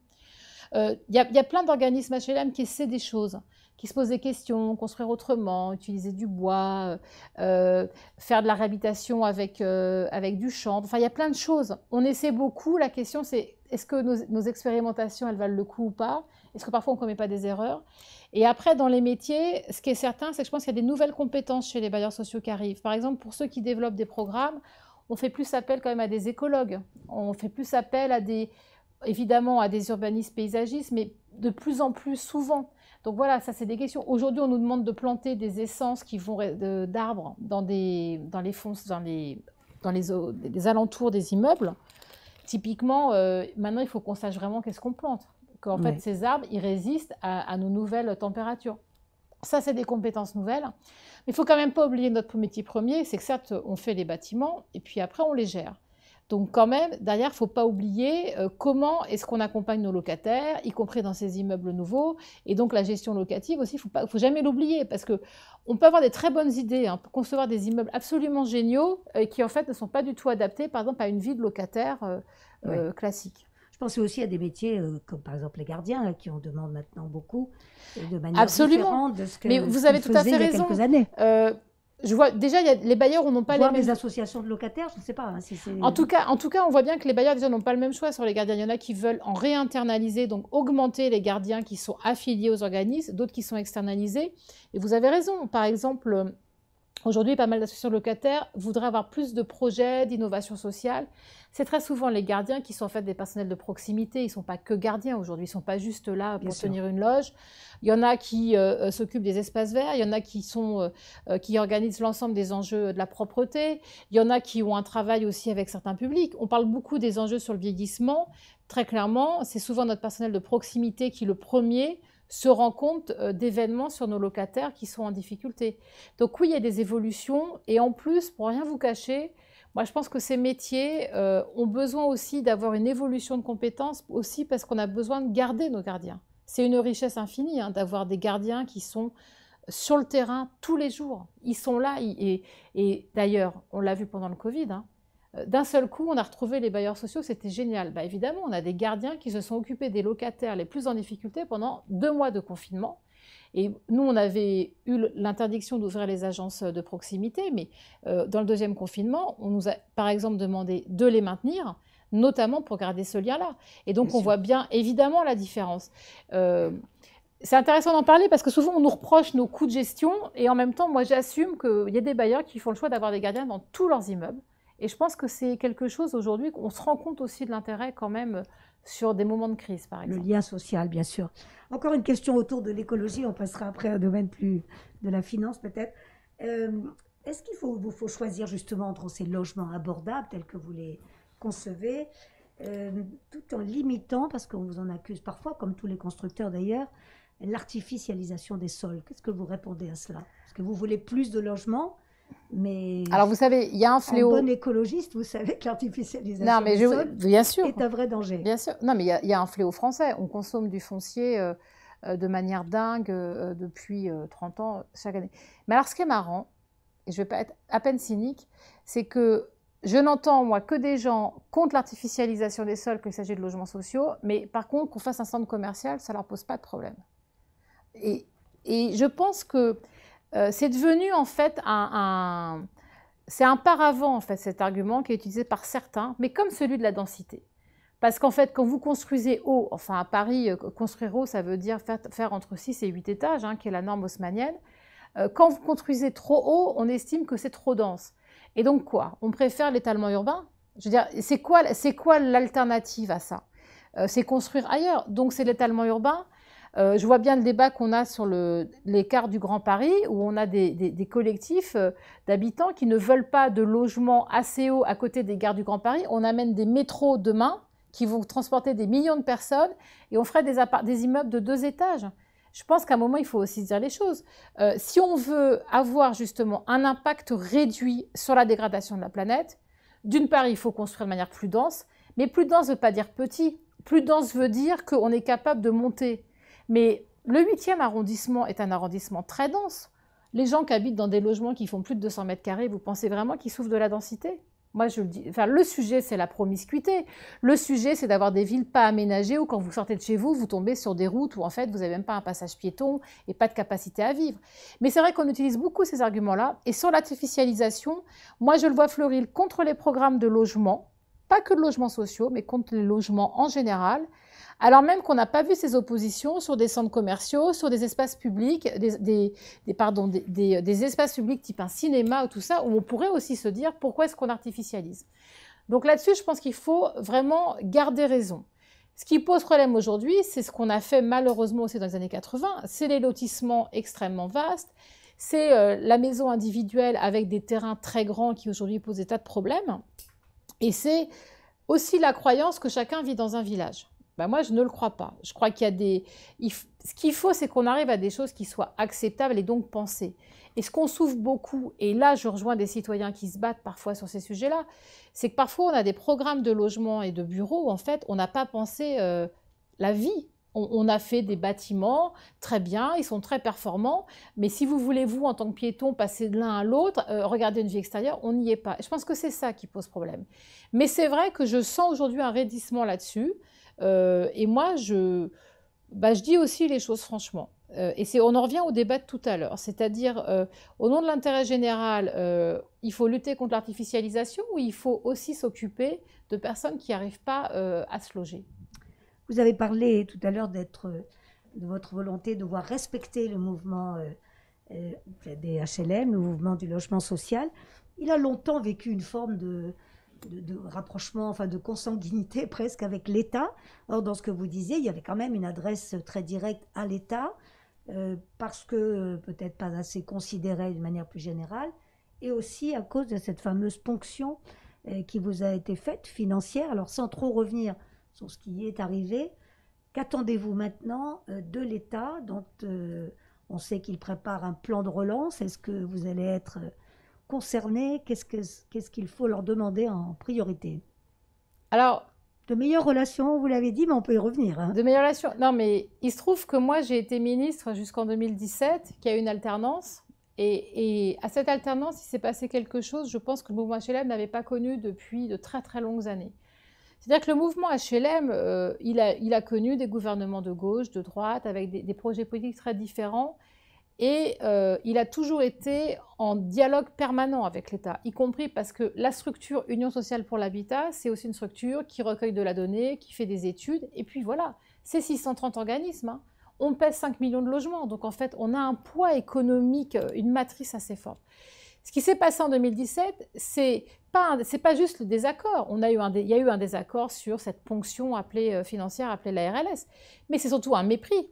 Il y, y, a plein d'organismes HLM qui essaient des choses qui se posent des questions, construire autrement, utiliser du bois, euh, euh, faire de la réhabilitation avec, euh, avec du champ Enfin, il y a plein de choses. On essaie beaucoup. La question, c'est est-ce que nos, expérimentations, elles valent le coup ou pas Est-ce que parfois on commet pas des erreurs Et après, dans les métiers, ce qui est certain, c'est que je pense qu'il y a des nouvelles compétences chez les bailleurs sociaux qui arrivent. Par exemple, pour ceux qui développent des programmes, on fait plus appel quand même à des écologues. On fait plus appel à des, évidemment, à des urbanistes paysagistes, mais de plus en plus souvent donc voilà, ça c'est des questions. Aujourd'hui, on nous demande de planter des essences qui vont d'arbres dans, les fonds, dans les, alentours des immeubles. Typiquement, euh, maintenant, il faut qu'on sache vraiment qu'est-ce qu'on plante. Qu'en fait, ces arbres, ils résistent à, nos nouvelles températures. Ça, c'est des compétences nouvelles. Mais il faut quand même pas oublier notre métier premier, c'est que certes, on fait les bâtiments et puis après, on les gère. Donc quand même, derrière, il ne faut pas oublier euh, comment est-ce qu'on accompagne nos locataires, y compris dans ces immeubles nouveaux. Et donc la gestion locative aussi, il ne faut jamais l'oublier, parce qu'on peut avoir des très bonnes idées hein, pour concevoir des immeubles absolument géniaux euh, et qui en fait ne sont pas du tout adaptés, par exemple, à une vie de locataire euh, classique. Je pensais aussi à des métiers comme par exemple les gardiens, hein, qui en demandent maintenant beaucoup, de manière Absolument. différente de ce que Mais vous avez tout à fait raison. Euh, je vois déjà les bailleurs n'ont pas les mêmes... les associations de locataires, je ne sais pas. Hein, en tout cas, en tout cas, on voit bien que les bailleurs n'ont pas le même choix sur les gardiens. Il y en a qui veulent en réinternaliser, donc augmenter les gardiens qui sont affiliés aux organismes, d'autres qui sont externalisés. Et vous avez raison. Par exemple, Aujourd'hui, pas mal d'associations locataires voudraient avoir plus de projets, d'innovation sociale. C'est très souvent les gardiens qui sont en fait des personnels de proximité. Ils ne sont pas que gardiens aujourd'hui, ils ne sont pas juste là pour tenir une loge. Il y en a qui euh, euh, s'occupent des espaces verts, il y en a qui, sont, euh, qui organisent l'ensemble des enjeux de la propreté, il y en a qui ont un travail aussi avec certains publics. On parle beaucoup des enjeux sur le vieillissement. Très clairement, c'est souvent notre personnel de proximité qui, le premier, se rend compte euh, d'événements sur nos locataires qui sont en difficulté. Donc oui, il y a des évolutions et en plus, pour rien vous cacher, moi je pense que ces métiers euh, ont besoin aussi d'avoir une évolution de compétences aussi parce qu'on a besoin de garder nos gardiens. C'est une richesse infinie hein, d'avoir des gardiens qui sont sur le terrain tous les jours. Ils sont là et, d'ailleurs, on l'a vu pendant le Covid, hein, euh, d'un seul coup, on a retrouvé les bailleurs sociaux, c'était génial. Bah, évidemment, on a des gardiens qui se sont occupés des locataires les plus en difficulté pendant deux mois de confinement. Et nous, on avait eu l'interdiction d'ouvrir les agences de proximité, mais euh, dans le deuxième confinement, on nous a par exemple demandé de les maintenir, notamment pour garder ce lien-là. Et donc, on voit bien évidemment la différence. Euh, c'est intéressant d'en parler parce que souvent on nous reproche nos coûts de gestion et en même temps, moi j'assume qu'il y a des bailleurs qui font le choix d'avoir des gardiens dans tous leurs immeubles. Et je pense que c'est quelque chose aujourd'hui qu'on se rend compte aussi de l'intérêt quand même euh, sur des moments de crise, par exemple. Le lien social, bien sûr. Encore une question autour de l'écologie, on passera après à un domaine plus de la finance peut-être. Euh, est-ce qu'il faut, faut choisir justement entre ces logements abordables tels que vous les concevez, euh, tout en limitant, parce qu'on vous en accuse parfois, comme tous les constructeurs d'ailleurs, l'artificialisation des sols Qu'est-ce que vous répondez à cela Est-ce que vous voulez plus de logements mais Alors vous savez, il y a un fléau. Un bon écologiste, vous savez que l'artificialisation des sols est un vrai danger. Bien sûr. Non, mais il y, a un fléau français. On consomme du foncier euh, euh, de manière dingue euh, depuis 30 ans chaque année. Mais alors ce qui est marrant, et je vais pas être à peine cynique, c'est que je n'entends moi que des gens contre l'artificialisation des sols qu'il s'agit de logements sociaux, mais par contre qu'on fasse un centre commercial, ça leur pose pas de problème. Et, et je pense que euh, c'est devenu en fait un, c'est un paravent en fait cet argument qui est utilisé par certains, mais comme celui de la densité. Parce qu'en fait, quand vous construisez haut, enfin à Paris, euh, construire haut, ça veut dire faire, entre 6 et 8 étages, hein, qui est la norme haussmanienne. Euh, quand vous construisez trop haut, on estime que c'est trop dense. Et donc quoi On préfère l'étalement urbain Je veux dire, c'est quoi, quoi l'alternative à ça C'est construire ailleurs. Donc c'est l'étalement urbain, euh, je vois bien le débat qu'on a sur l'écart du Grand Paris, où on a des, collectifs euh, d'habitants qui ne veulent pas de logements assez hauts à côté des gares du Grand Paris. On amène des métros demain qui vont transporter des millions de personnes et on ferait des, immeubles de deux étages. Je pense qu'à un moment, il faut aussi dire les choses. Euh, si on veut avoir justement un impact réduit sur la dégradation de la planète, d'une part, il faut construire de manière plus dense, mais plus dense ne veut pas dire petit. Plus dense veut dire qu'on est capable de monter mais le 8e arrondissement est un arrondissement très dense. Les gens qui habitent dans des logements qui font plus de 200 mètres carrés, vous pensez vraiment qu'ils souffrent de la densité moi, je le dis. Enfin, le sujet, c'est la promiscuité. Le sujet, c'est d'avoir des villes pas aménagées où, quand vous sortez de chez vous, vous tombez sur des routes où, en fait, vous n'avez même pas un passage piéton et pas de capacité à vivre. Mais c'est vrai qu'on utilise beaucoup ces arguments-là. Et sur l'artificialisation, moi, je le vois fleurir contre les programmes de logement, pas que de logements sociaux, mais contre les logements en général alors même qu'on n'a pas vu ces oppositions sur des centres commerciaux, sur des espaces publics, euh, des, espaces publics type un cinéma ou tout ça, où on pourrait aussi se dire pourquoi est-ce qu'on artificialise. Donc là-dessus, je pense qu'il faut vraiment garder raison. Ce qui pose problème aujourd'hui, c'est ce qu'on a fait malheureusement aussi dans les années 80, c'est les lotissements extrêmement vastes, c'est euh, la maison individuelle avec des terrains très grands qui aujourd'hui posent des tas de problèmes, et c'est aussi la croyance que chacun vit dans un village. Bah, moi, je ne le crois pas. Je crois qu'il y a des... Ce qu'il faut, c'est qu'on arrive à des choses qui soient acceptables et donc pensées. Et ce qu'on souffre beaucoup, et là, je rejoins des citoyens qui se battent parfois sur ces sujets-là, c'est que parfois, on a des programmes de logement et de bureaux où, en fait, on n'a pas pensé euh, la vie. On, a fait des bâtiments très bien, ils sont très performants, mais si vous voulez, vous, en tant que piéton, passer de l'un à l'autre, euh, regarder une vie extérieure, on n'y est pas. Je pense que c'est ça qui pose problème. Mais c'est vrai que je sens aujourd'hui un raidissement là-dessus. Euh, et moi, je, bah, je dis aussi les choses franchement. Euh, et c'est, on en revient au débat de tout à l'heure, c'est-à-dire euh, au nom de l'intérêt général, il faut lutter contre l'artificialisation ou il faut aussi s'occuper de personnes qui n'arrivent pas à se loger Vous avez parlé tout à l'heure d'être de votre volonté de voir respecter le mouvement des HLM, le mouvement du logement social. Il a longtemps vécu une forme de de, rapprochement, enfin de consanguinité <laughs> presque avec l'État. Or, dans ce que vous disiez, il y avait quand même une adresse très directe à l'État, euh, parce que euh, peut-être pas assez considérée de manière plus générale, et aussi à cause de cette fameuse ponction euh, qui vous a été faite, financière. Alors, sans trop revenir sur ce qui est arrivé, qu'attendez-vous maintenant de l'État dont on sait qu'il prépare un plan de relance Est-ce que vous allez être concernés Qu'est-ce qu'il faut leur demander en priorité Alors, de meilleures relations, vous l'avez dit, mais on peut y revenir. Hein. De meilleures relations. Non, mais il se trouve que moi, j'ai été ministre jusqu'en 2017, qu'il y a eu une alternance. Et, à cette alternance, il s'est passé quelque chose, je pense, que le mouvement HLM n'avait pas connu depuis de très, très longues années. C'est-à-dire que le mouvement HLM, euh, il, a, il, a, connu des gouvernements de gauche, de droite, avec des, des projets politiques très différents. Et euh, il a toujours été en dialogue permanent avec l'État, y compris parce que la structure Union sociale pour l'habitat, c'est aussi une structure qui recueille de la donnée, qui fait des études, et puis voilà, c'est 630 organismes. Hein. On pèse 5 millions de logements, donc en fait, on a un poids économique, euh, une matrice assez forte. Ce qui s'est passé en 2017, c'est pas pas juste le désaccord. On a eu il y a eu un désaccord sur cette ponction appelée euh, financière appelée la RLS, mais c'est surtout un mépris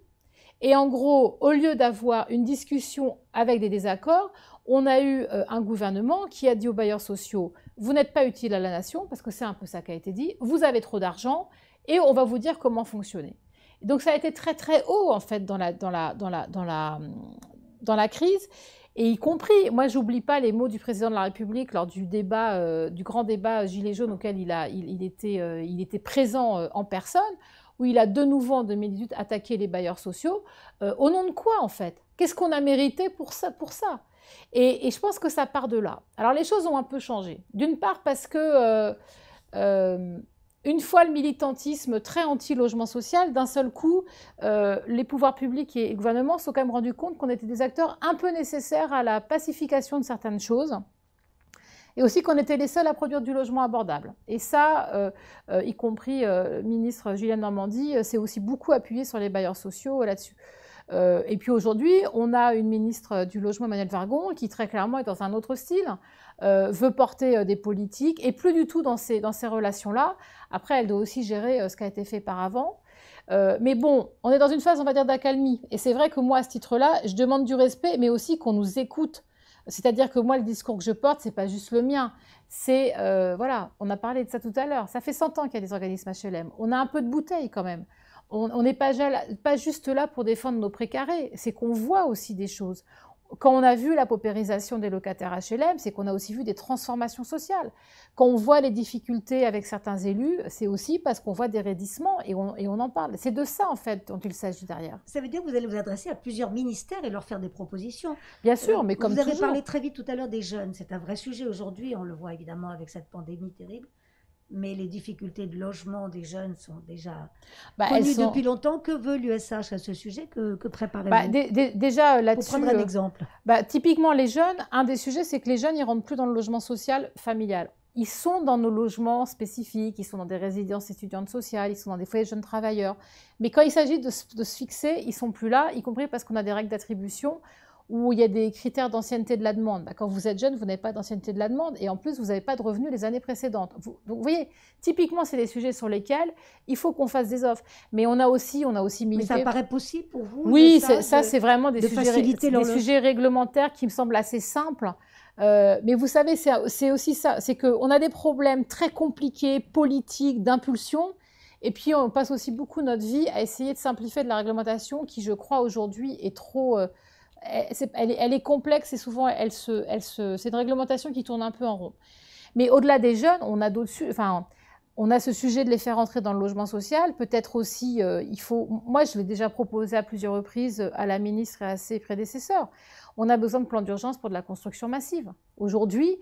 et en gros, au lieu d'avoir une discussion avec des désaccords, on a eu euh, un gouvernement qui a dit aux bailleurs sociaux, vous n'êtes pas utile à la nation, parce que c'est un peu ça qui a été dit, vous avez trop d'argent, et on va vous dire comment fonctionner. Donc ça a été très très haut en fait dans la, crise. Et y compris, moi, j'oublie pas les mots du président de la République lors du euh, du grand débat Gilets jaunes auquel il, euh, était, présent en personne, où il a de nouveau en 2018 attaqué les bailleurs sociaux. Euh, au nom de quoi en fait Qu'est-ce qu'on a mérité pour ça, et, je pense que ça part de là. Alors les choses ont un peu changé. D'une part parce que euh, euh, une fois le militantisme très anti-logement social, d'un seul coup, les pouvoirs publics et les gouvernements se sont quand même rendus compte qu'on était des acteurs un peu nécessaires à la pacification de certaines choses et aussi qu'on était les seuls à produire du logement abordable. Et ça, euh, euh, y compris euh, ministre Julien Normandie, euh, s'est aussi beaucoup appuyé sur les bailleurs sociaux là-dessus. et puis aujourd'hui, on a une ministre du logement, Emmanuel Vargon, qui très clairement est dans un autre style, veut porter des politiques, et plus du tout dans ces, dans ces relations-là. Après, elle doit aussi gérer ce qui a été fait par avant. mais bon, on est dans une phase, on va dire, d'accalmie. Et c'est vrai que moi, à ce titre-là, je demande du respect, mais aussi qu'on nous écoute. C'est-à-dire que moi, le discours que je porte, c'est pas juste le mien. C'est, euh, voilà, on a parlé de ça tout à l'heure. Ça fait 100 ans qu'il y a des organismes HLM. On a un peu de bouteille quand même. On n'est pas, pas, juste là pour défendre nos précarés. C'est qu'on voit aussi des choses quand on a vu la paupérisation des locataires HLM, c'est qu'on a aussi vu des transformations sociales. Quand on voit les difficultés avec certains élus, c'est aussi parce qu'on voit des raidissements et on, en parle. C'est de ça, en fait, dont il s'agit derrière. Ça veut dire que vous allez vous adresser à plusieurs ministères et leur faire des propositions. Bien sûr, mais euh, comme Vous avez parlé très vite tout à l'heure des jeunes. C'est un vrai sujet aujourd'hui. On le voit évidemment avec cette pandémie terrible mais les difficultés de logement des jeunes sont déjà bah, connues depuis longtemps. Que veut l'USH à ce sujet Que, que bah, Déjà euh, là-dessus. un euh, exemple. Bah, typiquement, les jeunes, un des sujets, c'est que les jeunes, ils rentrent plus dans le logement social familial. Ils sont dans nos logements spécifiques, ils sont dans des résidences étudiantes sociales, ils sont dans des foyers de jeunes travailleurs. Mais quand il s'agit de, de se fixer, ils sont plus là, y compris parce qu'on a des règles d'attribution où il y a des critères d'ancienneté de la demande. quand vous êtes jeune, vous n'avez pas d'ancienneté de la demande et en plus, vous n'avez pas de revenus les années précédentes. Vous, donc, vous voyez, typiquement, c'est des sujets sur lesquels il faut qu'on fasse des offres. Mais on a aussi, on a aussi Mais ça paraît possible pour vous Oui, ça, c'est vraiment des, sujets, des sujets, réglementaires qui me semblent assez simples. Euh, mais vous savez, c'est aussi ça, c'est qu'on a des problèmes très compliqués, politiques, d'impulsion, et puis, on passe aussi beaucoup notre vie à essayer de simplifier de la réglementation qui, je crois, aujourd'hui est trop, euh, elle, est, complexe et souvent elle c'est une réglementation qui tourne un peu en rond. Mais au-delà des jeunes, on a ce sujet de les faire entrer dans le logement social. Peut-être aussi, euh, il faut. Moi, je l'ai déjà proposé à plusieurs reprises à la ministre et à ses prédécesseurs. On a besoin de plans d'urgence pour de la construction massive. Aujourd'hui,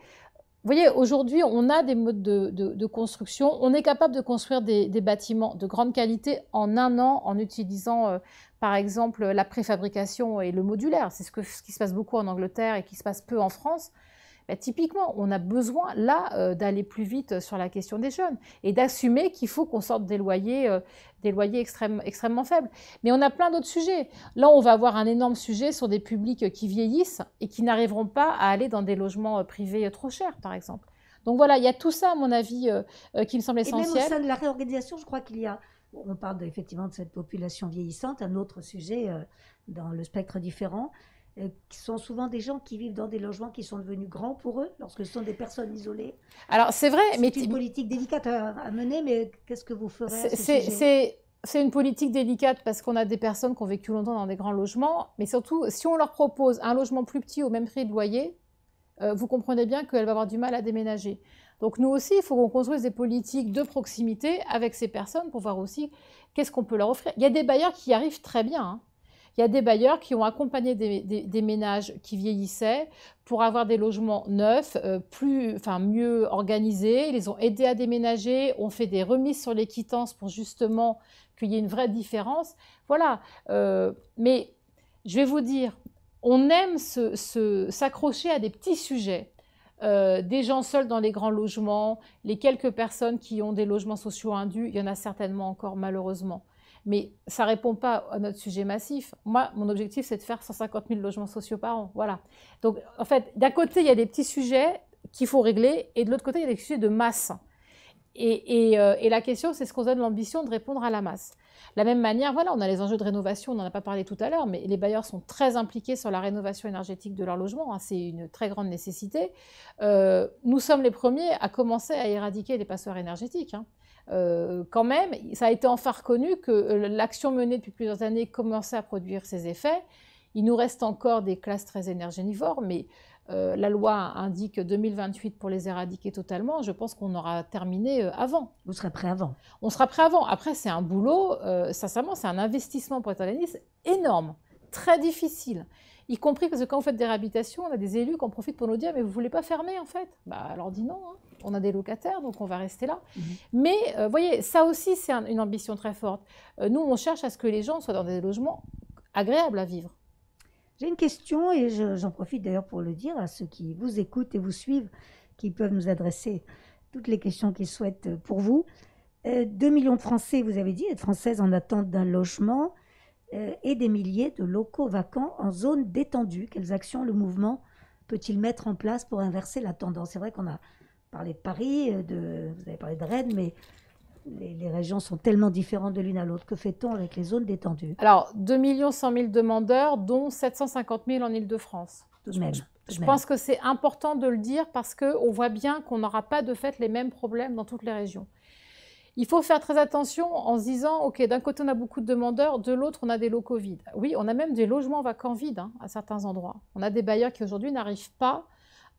vous voyez, aujourd'hui, on a des modes de, construction. On est capable de construire des, bâtiments de grande qualité en un an en utilisant, euh, par exemple, la préfabrication et le modulaire. C'est ce qui se passe beaucoup en Angleterre et qui se passe peu en France. Bah, typiquement, on a besoin là euh, d'aller plus vite sur la question des jeunes et d'assumer qu'il faut qu'on sorte des loyers, euh, des loyers extrêmement faibles. Mais on a plein d'autres sujets. Là, on va avoir un énorme sujet sur des publics qui vieillissent et qui n'arriveront pas à aller dans des logements euh, privés trop chers, par exemple. Donc voilà, il y a tout ça, à mon avis, qui me semble essentiel. Et même au sein de la réorganisation, je crois qu'il y a on parle effectivement de cette population vieillissante, un autre sujet dans le spectre différent, euh, qui sont souvent des gens qui vivent dans des logements qui sont devenus grands pour eux, lorsque ce sont des personnes isolées. Alors c'est vrai, mais c'est une politique délicate à, mener, mais qu'est-ce que vous ferez C'est une politique délicate parce qu'on a des personnes qui ont vécu longtemps dans des grands logements, mais surtout si on leur propose un logement plus petit au même prix de loyer, euh, vous comprenez bien qu'elle va avoir du mal à déménager. Donc nous aussi, il faut qu'on construise des politiques de proximité avec ces personnes pour voir aussi qu'est-ce qu'on peut leur offrir. Il y a des bailleurs qui y arrivent très bien. Hein. Il y a des bailleurs qui ont accompagné des, ménages qui vieillissaient pour avoir des logements neufs, euh, plus, enfin, mieux organisés. Ils les ont aidés à déménager, ont fait des remises sur les quittances pour justement qu'il y ait une vraie différence. Voilà. Euh, mais je vais vous dire, on aime s'accrocher à des petits sujets. Euh, des gens seuls dans les grands logements, les quelques personnes qui ont des logements sociaux indus, il y en a certainement encore malheureusement mais ça ne répond pas à notre sujet massif. Moi, mon objectif, c'est de faire 150 000 logements sociaux par an. Voilà. Donc, en fait, d'un côté, il y a des petits sujets qu'il faut régler, et de l'autre côté, il y a des sujets de masse. Et, euh, la question, c'est ce qu'on donne l'ambition de répondre à la masse. De la même manière, on a les enjeux de rénovation, on n'en a pas parlé tout à l'heure, mais les bailleurs sont très impliqués sur la rénovation énergétique de leur logement, hein, c'est une très grande nécessité. Euh, nous sommes les premiers à commencer à éradiquer les passeurs énergétiques. Hein. Euh, quand même, ça a été enfin reconnu que euh, l'action menée depuis plusieurs années commençait à produire ses effets. Il nous reste encore des classes très énergénivores, mais euh, la loi indique 2028 pour les éradiquer totalement. Je pense qu'on aura terminé avant. Vous serez prêt avant. On sera prêt avant. Après, c'est un boulot, sincèrement, c'est un investissement pour les énorme, très difficile. Y compris parce que quand vous faites des réhabilitations, on a des élus qui en profitent pour nous dire Mais vous voulez pas fermer en fait Bah alors dit non, hein. on a des locataires donc on va rester là. Mhm. Mais euh, vous voyez, ça aussi c'est une ambition très forte. Euh, nous on cherche à ce que les gens soient dans des logements agréables à vivre. J'ai une question et j'en profite d'ailleurs pour le dire à ceux qui vous écoutent et vous suivent, qui peuvent nous adresser toutes les questions qu'ils souhaitent euh, pour vous. 2 millions de Français, vous avez dit, être françaises en attente d'un logement. Euh, et des milliers de locaux vacants en zone détendue. Quelles actions le mouvement peut-il mettre en place pour inverser la tendance C'est vrai qu'on a parlé de Paris, euh, de, vous avez parlé de Rennes, mais les, régions sont tellement différentes de l'une à l'autre. Que fait-on avec les zones détendues Alors, 2 100 000 demandeurs, dont 750 000 en île de france Je, je pense que c'est important de le dire parce qu'on voit bien qu'on n'aura pas de fait les mêmes problèmes dans toutes les régions. Il faut faire très attention en se disant, OK, d'un côté, on a beaucoup de demandeurs, de l'autre, on a des locaux vides. Oui, on a même des logements vacants vides hein, à certains endroits. On a des bailleurs qui, aujourd'hui, n'arrivent pas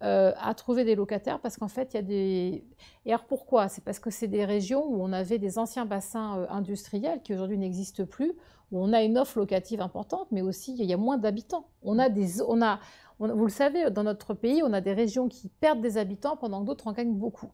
euh, à trouver des locataires parce qu'en fait, il y a des... Et alors, pourquoi C'est parce que c'est des régions où on avait des anciens bassins euh, industriels qui, aujourd'hui, n'existent plus, où on a une offre locative importante, mais aussi, il y a moins d'habitants. On a des... Vous le savez, dans notre pays, on a des régions qui perdent des habitants pendant que d'autres en gagnent beaucoup.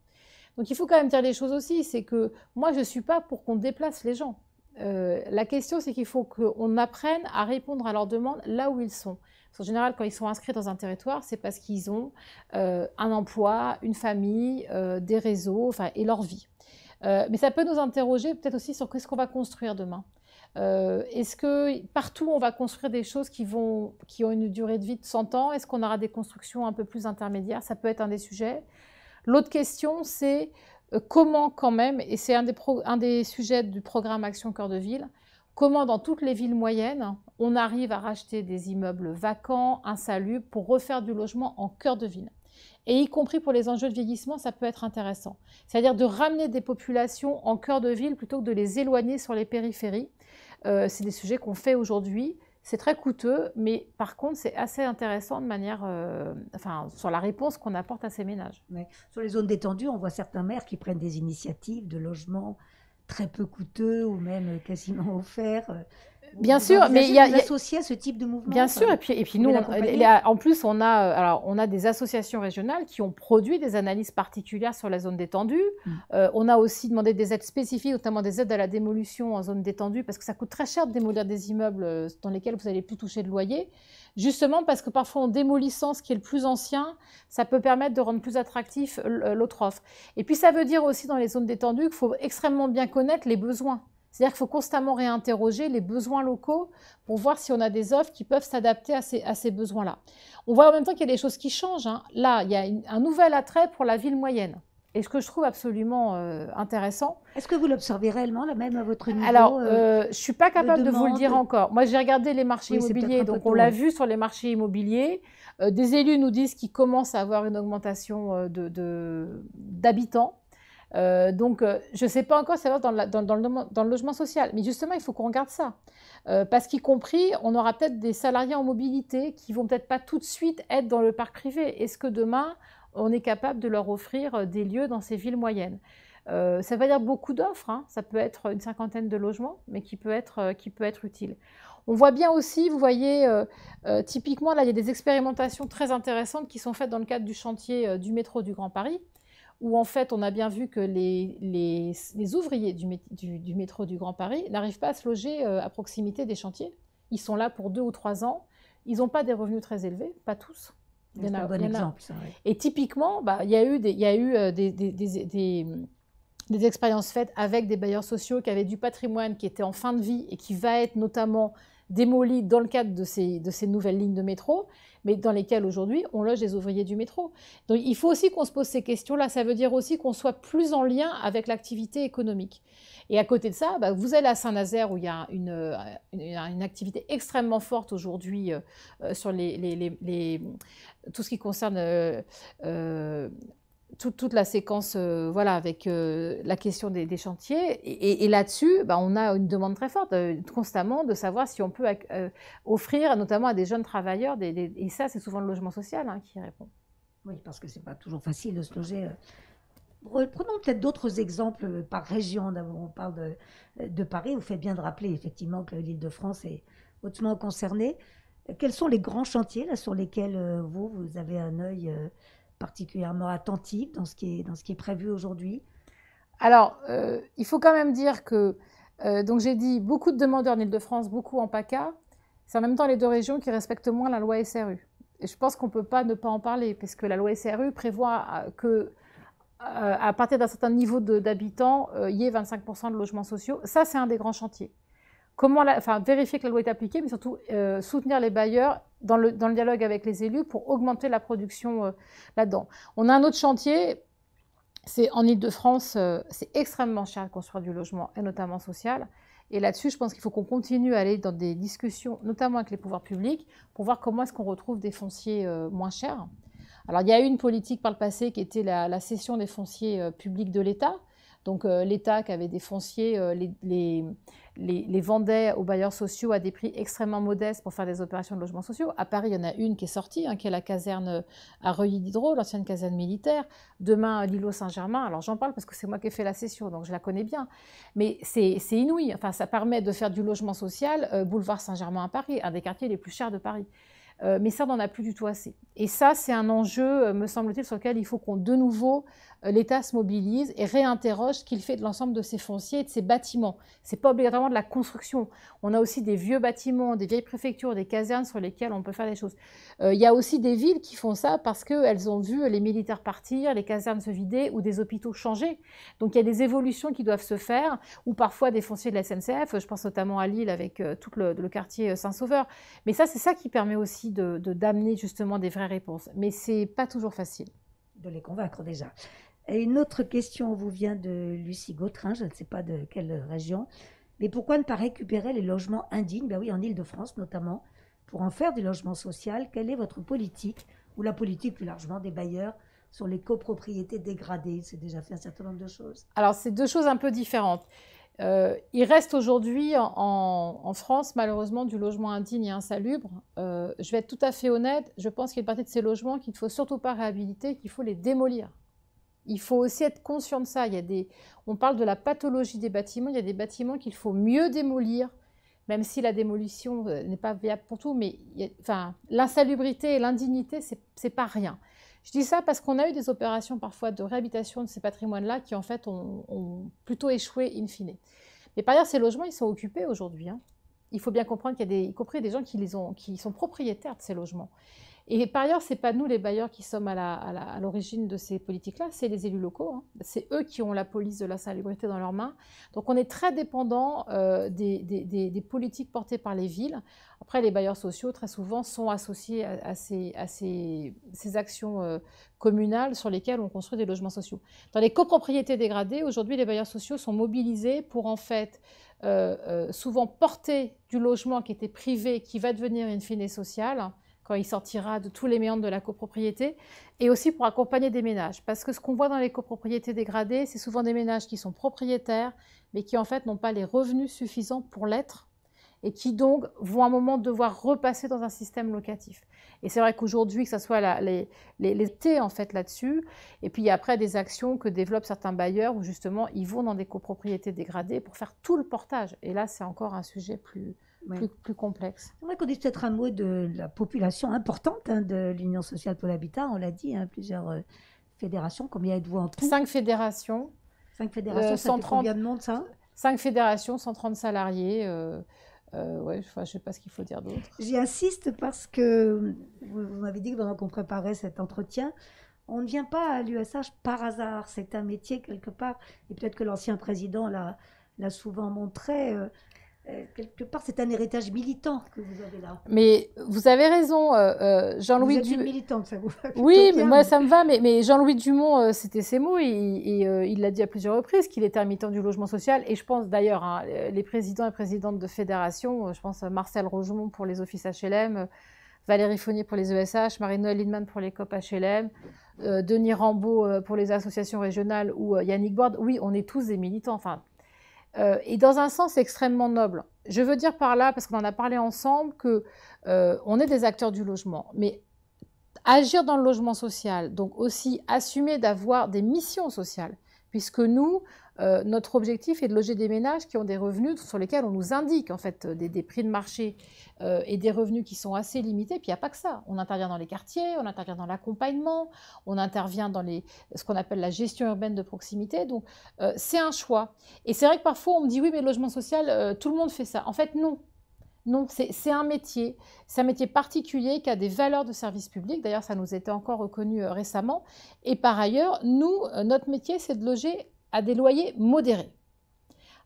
Donc il faut quand même dire les choses aussi, c'est que moi je ne suis pas pour qu'on déplace les gens. Euh, la question c'est qu'il faut qu'on apprenne à répondre à leurs demandes là où ils sont. En général, quand ils sont inscrits dans un territoire, c'est parce qu'ils ont euh, un emploi, une famille, euh, des réseaux, enfin, et leur vie. mais ça peut nous interroger peut-être aussi sur qu'est-ce qu'on va construire demain. Est-ce que partout on va construire des choses qui, vont, qui ont une durée de vie de 100 ans Est-ce qu'on aura des constructions un peu plus intermédiaires Ça peut être un des sujets. L'autre question, c'est euh, comment quand même, et c'est un, des, sujets du programme Action Cœur de Ville, comment dans toutes les villes moyennes, on arrive à racheter des immeubles vacants, insalubres, pour refaire du logement en cœur de ville. Et y compris pour les enjeux de vieillissement, ça peut être intéressant. C'est-à-dire de ramener des populations en cœur de ville plutôt que de les éloigner sur les périphéries. Euh, c'est des sujets qu'on fait aujourd'hui. C'est très coûteux, mais par contre, c'est assez intéressant de manière, euh, enfin, sur la réponse qu'on apporte à ces ménages. Sur les zones détendues, on voit certains maires qui prennent des initiatives de logements très peu coûteux ou même quasiment offerts Bien sûr, mais il y a, associé à ce type de mouvement. Bien sûr, et puis, et puis nous, en plus, on a, alors, on a des associations régionales qui ont produit des analyses particulières sur la zone détendue. Mm. Euh, on a aussi demandé des aides spécifiques, notamment des aides à la démolition en zone détendue, parce que ça coûte très cher de démolir des immeubles euh, dans lesquels vous n'allez plus toucher de loyer, justement parce que parfois en démolissant ce qui est le plus ancien, ça peut permettre de rendre plus attractif euh, l'autre offre. Et puis ça veut dire aussi dans les zones détendues qu'il faut extrêmement bien connaître les besoins. C'est-à-dire qu'il faut constamment réinterroger les besoins locaux pour voir si on a des offres qui peuvent s'adapter à ces, besoins-là. On voit en même temps qu'il y a des choses qui changent. Hein. Là, il y a un nouvel attrait pour la ville moyenne. Et ce que je trouve absolument euh, intéressant. Est-ce que vous l'observez réellement, là, même à votre niveau Alors, euh, euh, je ne suis pas capable de, vous le dire encore. Moi, j'ai regardé les marchés immobiliers, donc on l'a vu sur les marchés immobiliers. des élus nous disent qu'ils commencent à avoir une augmentation d'habitants. De, euh, donc, euh, je ne sais pas encore savoir ça dans, le, logement social. Mais justement, il faut qu'on regarde ça. Euh, parce qu'y compris, on aura peut-être des salariés en mobilité qui vont peut-être pas tout de suite être dans le parc privé. Est-ce que demain, on est capable de leur offrir des lieux dans ces villes moyennes ça veut dire beaucoup d'offres, hein. ça peut être une cinquantaine de logements, mais qui peut être, utile. On voit bien aussi, vous voyez, typiquement, là, il y a des expérimentations très intéressantes qui sont faites dans le cadre du chantier du métro du Grand Paris où en fait on a bien vu que les, les, ouvriers du, du, du, métro du Grand Paris n'arrivent pas à se loger euh, à proximité des chantiers. Ils sont là pour deux ou trois ans. Ils n'ont pas des revenus très élevés, pas tous. C'est un bon exemple. Et typiquement, bah, il y a eu des, y a eu euh, des, des, des, des expériences faites avec des bailleurs sociaux qui avaient du patrimoine, qui était en fin de vie et qui va être notamment démolies dans le cadre de ces, de ces nouvelles lignes de métro, mais dans lesquelles aujourd'hui on loge les ouvriers du métro. Donc il faut aussi qu'on se pose ces questions-là. Ça veut dire aussi qu'on soit plus en lien avec l'activité économique. Et à côté de ça, bah, vous allez à Saint-Nazaire où il y a une, une, activité extrêmement forte aujourd'hui euh, sur les, les, les, tout ce qui concerne euh, euh, toute, la séquence euh, voilà, avec euh, la question des, chantiers. Et, là-dessus, bah, on a une demande très forte, euh, constamment, de savoir si on peut offrir, notamment à des jeunes travailleurs, et ça, c'est souvent le logement social hein, qui répond. Oui, parce que ce n'est pas toujours facile de se loger. Prenons peut-être d'autres exemples par région. on parle de, de, Paris. Vous faites bien de rappeler, effectivement, que l'île de France est hautement concernée. Quels sont les grands chantiers sur lesquels vous, vous avez un œil particulièrement attentive dans ce qui est, dans ce qui est prévu aujourd'hui Alors, euh, il faut quand même dire que, euh, donc j'ai dit beaucoup de demandeurs en Ile-de-France, beaucoup en PACA. C'est en même temps les deux régions qui respectent moins la loi SRU. Et je pense qu'on ne peut pas ne pas en parler, parce que la loi SRU prévoit euh, que à partir d'un certain niveau d'habitants, il y ait 25% de logements sociaux. Ça, c'est un des grands chantiers comment enfin, vérifier que la loi est appliquée, mais surtout euh, soutenir les bailleurs dans le, dialogue avec les élus pour augmenter la production euh, là-dedans. On a un autre chantier, c'est en Ile-de-France, euh, c'est extrêmement cher de construire du logement, et notamment social. Et là-dessus, je pense qu'il faut qu'on continue à aller dans des discussions, notamment avec les pouvoirs publics, pour voir comment est-ce qu'on retrouve des fonciers moins chers. Alors, il y a eu une politique par le passé qui était la, cession des fonciers publics de l'État. Donc, l'État qui avait des fonciers, les les, les, vendaient aux bailleurs sociaux à des prix extrêmement modestes pour faire des opérations de logements sociaux. À Paris, il y en a une qui est sortie, hein, qui est la caserne euh, à Reuilly-Diderot, l'ancienne caserne militaire. Demain, l'îlot Saint-Germain. Alors j'en parle parce que c'est moi qui ai fait la session, donc je la connais bien. Mais c'est inouï. Enfin, ça permet de faire du logement social, euh, boulevard Saint-Germain à Paris, un des quartiers les plus chers de Paris. Euh, mais ça, on n'en a plus du tout assez. Et ça, c'est un enjeu, me semble-t-il, sur lequel il faut qu'on, de nouveau, euh, l'État se mobilise et réinterroge ce qu'il fait de l'ensemble de ses fonciers et de ses bâtiments. Ce n'est pas obligatoirement de la construction. On a aussi des vieux bâtiments, des vieilles préfectures, des casernes sur lesquelles on peut faire des choses. Euh, il y a aussi des villes qui font ça parce qu'elles ont vu les militaires partir, les casernes se vider ou des hôpitaux changer. Donc il y a des évolutions qui doivent se faire ou parfois des fonciers de la SNCF. Je pense notamment à Lille avec euh, tout le, quartier Saint-Sauveur. Mais ça, c'est ça qui permet aussi d'amener de, justement des vraies réponses. Mais n'est pas toujours facile. De les convaincre déjà une autre question vous vient de Lucie Gautrin, je ne sais pas de quelle région, mais pourquoi ne pas récupérer les logements indignes, ben oui, en Ile-de-France notamment, pour en faire du logement social Quelle est votre politique, ou la politique plus largement des bailleurs sur les copropriétés dégradées C'est déjà fait un certain nombre de choses. Alors, c'est deux choses un peu différentes. Euh, il reste aujourd'hui en, France, malheureusement, du logement indigne et insalubre. Euh, je vais être tout à fait honnête, je pense qu'il y a une partie de ces logements qu'il ne faut surtout pas réhabiliter, qu'il faut les démolir il faut aussi être conscient de ça. Il y a des, on parle de la pathologie des bâtiments. Il y a des bâtiments qu'il faut mieux démolir, même si la démolition euh, n'est pas viable pour tout. Mais enfin, l'insalubrité et l'indignité, ce n'est pas rien. Je dis ça parce qu'on a eu des opérations parfois de réhabilitation de ces patrimoines-là qui en fait ont, plutôt échoué in fine. Mais par ailleurs, ces logements, ils sont occupés aujourd'hui. Hein. Il faut bien comprendre qu'il y a des, y compris des gens qui, les ont, qui sont propriétaires de ces logements. Et par ailleurs, ce n'est pas nous les bailleurs qui sommes à l'origine de ces politiques-là, c'est les élus locaux. Hein. C'est eux qui ont la police de la salubrité dans leurs mains. Donc on est très dépendant euh, des, politiques portées par les villes. Après, les bailleurs sociaux, très souvent, sont associés à, ces, actions euh, communales sur lesquelles on construit des logements sociaux. Dans les copropriétés dégradées, aujourd'hui, les bailleurs sociaux sont mobilisés pour en fait euh, souvent porter du logement qui était privé, qui va devenir une finée sociale quand il sortira de tous les méandres de la copropriété, et aussi pour accompagner des ménages. Parce que ce qu'on voit dans les copropriétés dégradées, c'est souvent des ménages qui sont propriétaires, mais qui en fait n'ont pas les revenus suffisants pour l'être, et qui donc vont à un moment devoir repasser dans un système locatif. Et c'est vrai qu'aujourd'hui, que ce soit la, les, les, en fait là-dessus, et puis après des actions que développent certains bailleurs où justement ils vont dans des copropriétés dégradées pour faire tout le portage. Et là, c'est encore un sujet plus, plus, complexe. On va qu'on peut-être un mot de la population importante hein, de l'Union sociale pour l'habitat. On l'a dit, hein, plusieurs euh, fédérations. Combien êtes-vous en tout Cinq fédérations. Cinq fédérations, 130, euh, combien de monde ça Cinq fédérations, 130 salariés. Euh, ouais, je ne sais pas ce qu'il faut dire d'autre. J'y insiste parce que vous, m'avez dit que pendant qu'on préparait cet entretien, on ne vient pas à l'USH par hasard. C'est un métier quelque part, et peut-être que l'ancien président l'a souvent montré. Euh, quelque part, c'est un héritage militant que vous avez là. Mais vous avez raison, euh, euh, Jean-Louis Dumont. militant ça vous va Oui, mais moi, ça me va, mais, Jean-Louis Dumont, c'était ses mots, et, il l'a dit à plusieurs reprises qu'il était un militant du logement social, et je pense d'ailleurs, hein, les présidents et présidentes de fédérations, je pense à Marcel Rogemont pour les offices HLM, Valérie Fournier pour les ESH, Marie-Noël Lindemann pour les COP HLM, Denis Rambaud pour les associations régionales ou Yannick Borde. Oui, on est tous des militants, enfin, euh, et dans un sens extrêmement noble. Je veux dire par là, parce qu'on en a parlé ensemble, que euh, on est des acteurs du logement, mais agir dans le logement social, donc aussi assumer d'avoir des missions sociales, puisque nous, euh, notre objectif est de loger des ménages qui ont des revenus sur lesquels on nous indique en fait des, prix de marché euh, et des revenus qui sont assez limités. Puis il n'y a pas que ça. On intervient dans les quartiers, on intervient dans l'accompagnement, on intervient dans les, ce qu'on appelle la gestion urbaine de proximité. Donc euh, c'est un choix. Et c'est vrai que parfois on me dit oui mais le logement social, tout le monde fait ça. En fait non. Non, c'est un métier. C'est un métier particulier qui a des valeurs de service public. D'ailleurs, ça nous était encore reconnu récemment. Et par ailleurs, nous, notre métier, c'est de loger à des loyers modérés.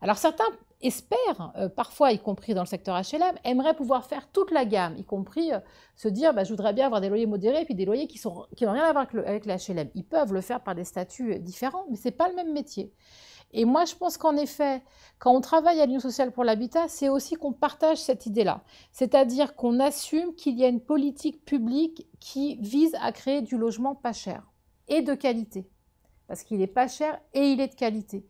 Alors certains espèrent, euh, parfois y compris dans le secteur HLM, aimeraient pouvoir faire toute la gamme, y compris euh, se dire bah, je voudrais bien avoir des loyers modérés et puis des loyers qui n'ont rien à voir avec avec HLM. Ils peuvent le faire par des statuts euh, différents, mais ce n'est pas le même métier. Et moi, je pense qu'en effet, quand on travaille à l'Union sociale pour l'habitat, c'est aussi qu'on partage cette idée-là. C'est-à-dire qu'on assume qu'il y a une politique publique qui vise à créer du logement pas cher et de qualité parce qu'il n'est pas cher et il est de qualité.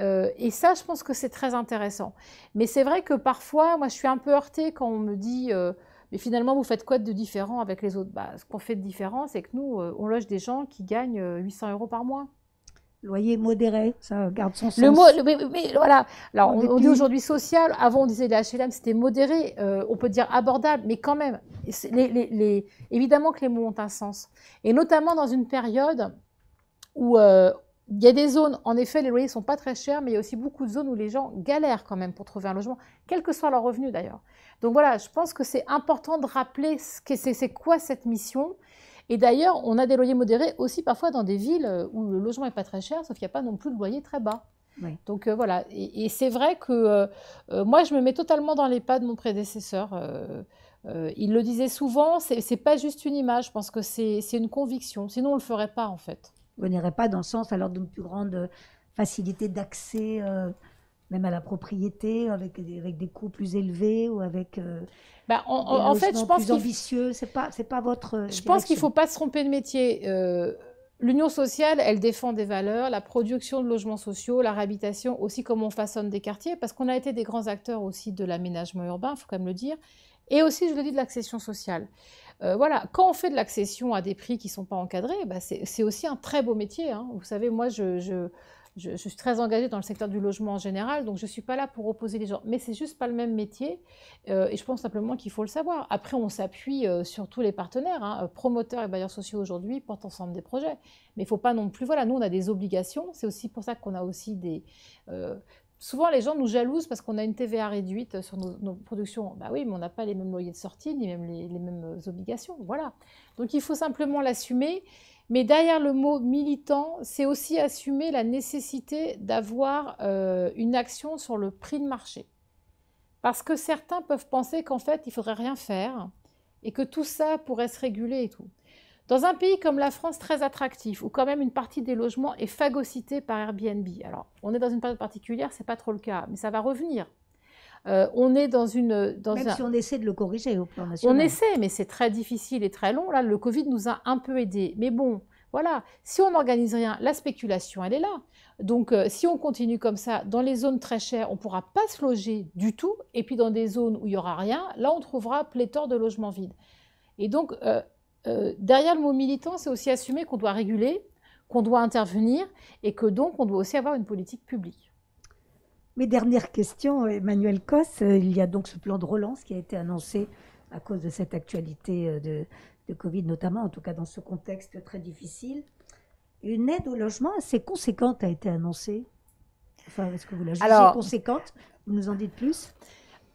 Euh, et ça, je pense que c'est très intéressant. Mais c'est vrai que parfois, moi, je suis un peu heurtée quand on me dit, euh, mais finalement, vous faites quoi de différent avec les autres bah, Ce qu'on fait de différent, c'est que nous, euh, on loge des gens qui gagnent 800 euros par mois. Loyer modéré, ça garde son sens. Le mot, mais, voilà. Alors, on, dit aujourd'hui social. Avant, on disait les HLM, c'était modéré. on peut dire abordable, mais quand même, les, les, les, évidemment que les mots ont un sens. Et notamment dans une période où euh, il y a des zones, en effet, les loyers ne sont pas très chers, mais il y a aussi beaucoup de zones où les gens galèrent quand même pour trouver un logement, quel que soit leur revenu d'ailleurs. Donc voilà, je pense que c'est important de rappeler ce que c'est, quoi cette mission. Et d'ailleurs, on a des loyers modérés aussi parfois dans des villes où le logement n'est pas très cher, sauf qu'il n'y a pas non plus de loyer très bas. Donc euh, voilà, et, c'est vrai que euh, moi, je me mets totalement dans les pas de mon prédécesseur. il le disait souvent, c'est, c'est pas juste une image, je pense que c'est, c'est une conviction, sinon on ne le ferait pas en fait n'irai pas dans le sens, alors d'une plus grande euh, facilité d'accès, euh, même à la propriété, avec, des coûts plus élevés ou avec. Euh, bah, des en fait, je pense plus ambitieux, c'est pas c'est pas votre. Je pense qu'il faut pas se tromper de métier. L'union sociale, elle défend des valeurs, la production de logements sociaux, la réhabilitation, aussi comme on façonne des quartiers, parce qu'on a été des grands acteurs aussi de l'aménagement urbain, il faut quand même le dire, et aussi, je le dis, de l'accession sociale. Euh, voilà, quand on fait de l'accession à des prix qui ne sont pas encadrés, bah, c'est aussi un très beau métier. Hein. Vous savez, moi, je, suis très engagée dans le secteur du logement en général, donc je ne suis pas là pour opposer les gens. Mais c'est juste pas le même métier, euh, et je pense simplement qu'il faut le savoir. Après, on s'appuie euh, sur tous les partenaires, hein. promoteurs et bailleurs sociaux aujourd'hui portent ensemble des projets. Mais il ne faut pas non plus, voilà, nous on a des obligations, c'est aussi pour ça qu'on a aussi des, Souvent, les gens nous jalousent parce qu'on a une TVA réduite sur nos, productions. Bah oui, mais on n'a pas les mêmes loyers de sortie, ni même les, mêmes euh, obligations. Voilà. Donc, il faut simplement l'assumer. Mais derrière le mot militant, c'est aussi assumer la nécessité d'avoir euh, une action sur le prix de marché. Parce que certains peuvent penser qu'en fait, il ne faudrait rien faire et que tout ça pourrait se réguler et tout. Dans un pays comme la France, très attractif, où quand même une partie des logements est phagocytée par Airbnb, alors on est dans une période particulière, c'est pas trop le cas, mais ça va revenir. Euh, on est dans une. Dans Même si on essaie de le corriger au plan national. On essaie, mais c'est très difficile et très long. Là, le Covid nous a un peu aidés. Mais bon, voilà. Si on n'organise rien, la spéculation, elle est là. Donc, euh, si on continue comme ça, dans les zones très chères, on ne pourra pas se loger du tout. Et puis, dans des zones où il n'y aura rien, là, on trouvera pléthore de logements vides. Et donc, euh, euh, derrière le mot militant, c'est aussi assumer qu'on doit réguler, qu'on doit intervenir et que donc on doit aussi avoir une politique publique. Mes dernières questions, Emmanuel Cosse, euh, il y a donc ce plan de relance qui a été annoncé à cause de cette actualité euh, de, Covid, notamment, en tout cas dans ce contexte très difficile. Une aide au logement assez conséquente a été annoncée. Enfin, est-ce que vous la jugez Alors, conséquente Vous nous en dites plus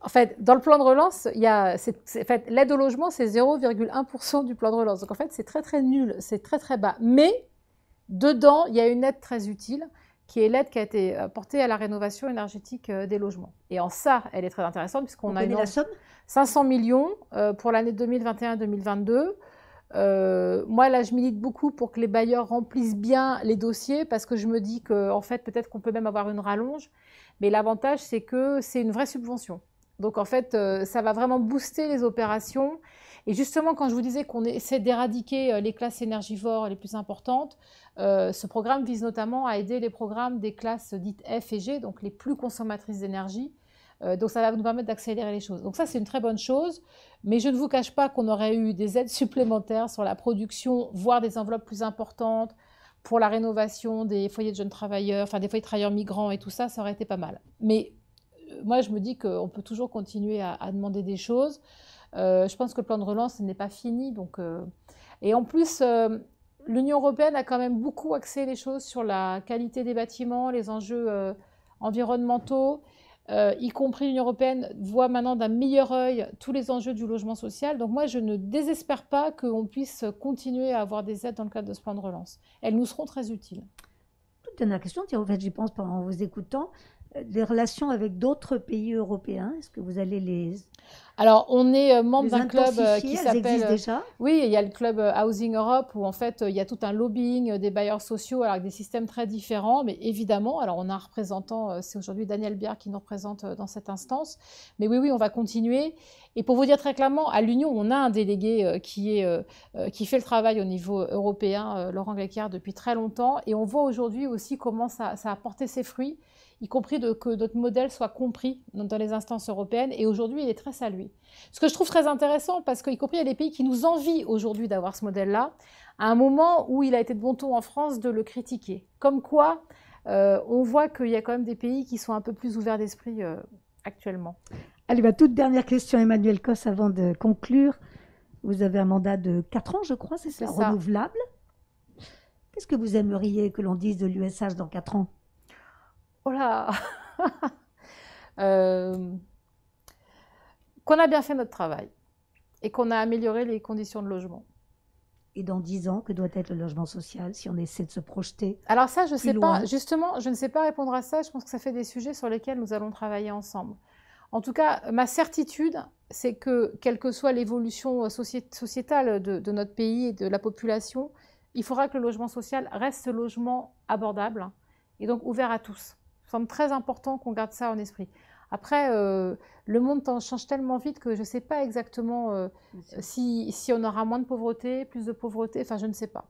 en fait, dans le plan de relance, il y a, fait, l'aide au logement, c'est 0,1% du plan de relance. Donc en fait, c'est très très nul, c'est très très bas. Mais dedans, il y a une aide très utile qui est l'aide qui a été euh, portée à la rénovation énergétique euh, des logements. Et en ça, elle est très intéressante puisqu'on a une somme 500 millions euh, pour l'année 2021-2022. moi, là, je milite beaucoup pour que les bailleurs remplissent bien les dossiers parce que je me dis qu'en en fait, peut-être qu'on peut même avoir une rallonge. Mais l'avantage, c'est que c'est une vraie subvention. Donc en fait, euh, ça va vraiment booster les opérations. Et justement, quand je vous disais qu'on essaie d'éradiquer euh, les classes énergivores les plus importantes, euh, ce programme vise notamment à aider les programmes des classes dites F et G, donc les plus consommatrices d'énergie. donc ça va nous permettre d'accélérer les choses. Donc ça, c'est une très bonne chose. Mais je ne vous cache pas qu'on aurait eu des aides supplémentaires sur la production, voire des enveloppes plus importantes pour la rénovation des foyers de jeunes travailleurs, enfin des foyers de travailleurs migrants et tout ça, ça aurait été pas mal. Mais moi, je me dis qu'on peut toujours continuer à, demander des choses. Euh, je pense que le plan de relance n'est pas fini. Donc, euh. Et en plus, euh, l'Union européenne a quand même beaucoup axé les choses sur la qualité des bâtiments, les enjeux environnementaux. y compris l'Union européenne voit maintenant d'un meilleur œil tous les enjeux du logement social. Donc moi, je ne désespère pas qu'on puisse continuer à avoir des aides dans le cadre de ce plan de relance. Elles nous seront très utiles. Toute dernière question, tiens, en fait, j'y pense pendant en vous écoutant des relations avec d'autres pays européens Est-ce que vous allez les alors, on est euh, membre d'un club euh, qui s'appelle. Euh, déjà Oui, il y a le club Housing Europe où en fait il y a tout un lobbying des bailleurs sociaux avec des systèmes très différents, mais évidemment, alors on a un représentant, c'est aujourd'hui Daniel Biard qui nous représente dans cette instance, mais oui, oui, on va continuer. Et pour vous dire très clairement, à l'Union, on a un délégué qui est qui fait le travail au niveau européen, Laurent Gléquière, depuis très longtemps, et on voit aujourd'hui aussi comment ça, ça a porté ses fruits y compris de, que notre modèle soit compris dans, les instances européennes. Et aujourd'hui, il est très salué. Ce que je trouve très intéressant, parce qu'il y a des pays qui nous envient aujourd'hui d'avoir ce modèle-là, à un moment où il a été de bon ton en France de le critiquer. Comme quoi, euh, on voit qu'il y a quand même des pays qui sont un peu plus ouverts d'esprit euh, actuellement. Allez, ma toute dernière question, Emmanuel Cos, avant de conclure. Vous avez un mandat de 4 ans, je crois, c'est ça, ça, renouvelable. Qu'est-ce que vous aimeriez que l'on dise de l'USH dans 4 ans Oh <laughs> euh, qu'on a bien fait notre travail et qu'on a amélioré les conditions de logement. Et dans dix ans, que doit être le logement social si on essaie de se projeter Alors ça, je ne sais pas. Justement, je ne sais pas répondre à ça. Je pense que ça fait des sujets sur lesquels nous allons travailler ensemble. En tout cas, ma certitude, c'est que, quelle que soit l'évolution euh, sociétale de, de, notre pays et de la population, il faudra que le logement social reste logement abordable et donc ouvert à tous semble très important qu'on garde ça en esprit. Après, euh, le monde change tellement vite que je ne sais pas exactement euh, si, on aura moins de pauvreté, plus de pauvreté, enfin je ne sais pas.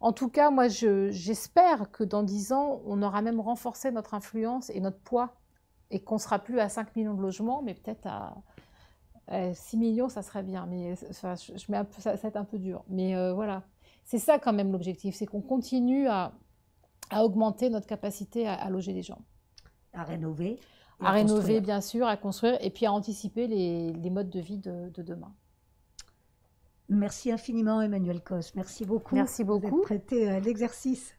En tout cas, moi j'espère que dans dix ans, on aura même renforcé notre influence et notre poids et qu'on ne sera plus à 5 millions de logements, mais peut-être à, 6 millions, ça serait bien. Mais je, mets un peu, ça, va être un peu dur. Mais euh, voilà, c'est ça quand même l'objectif, c'est qu'on continue à, augmenter notre capacité à, à loger les gens à rénover. À, rénover, bien sûr, à construire et puis à anticiper les, modes de vie de, demain. Merci infiniment, Emmanuel Cos. Merci beaucoup. Merci beaucoup. prêté à euh, l'exercice.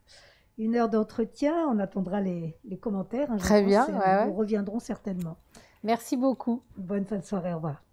Une heure d'entretien. On attendra les, commentaires. Hein, Très bien. certainement. Merci beaucoup. Bonne fin de soirée. Au revoir.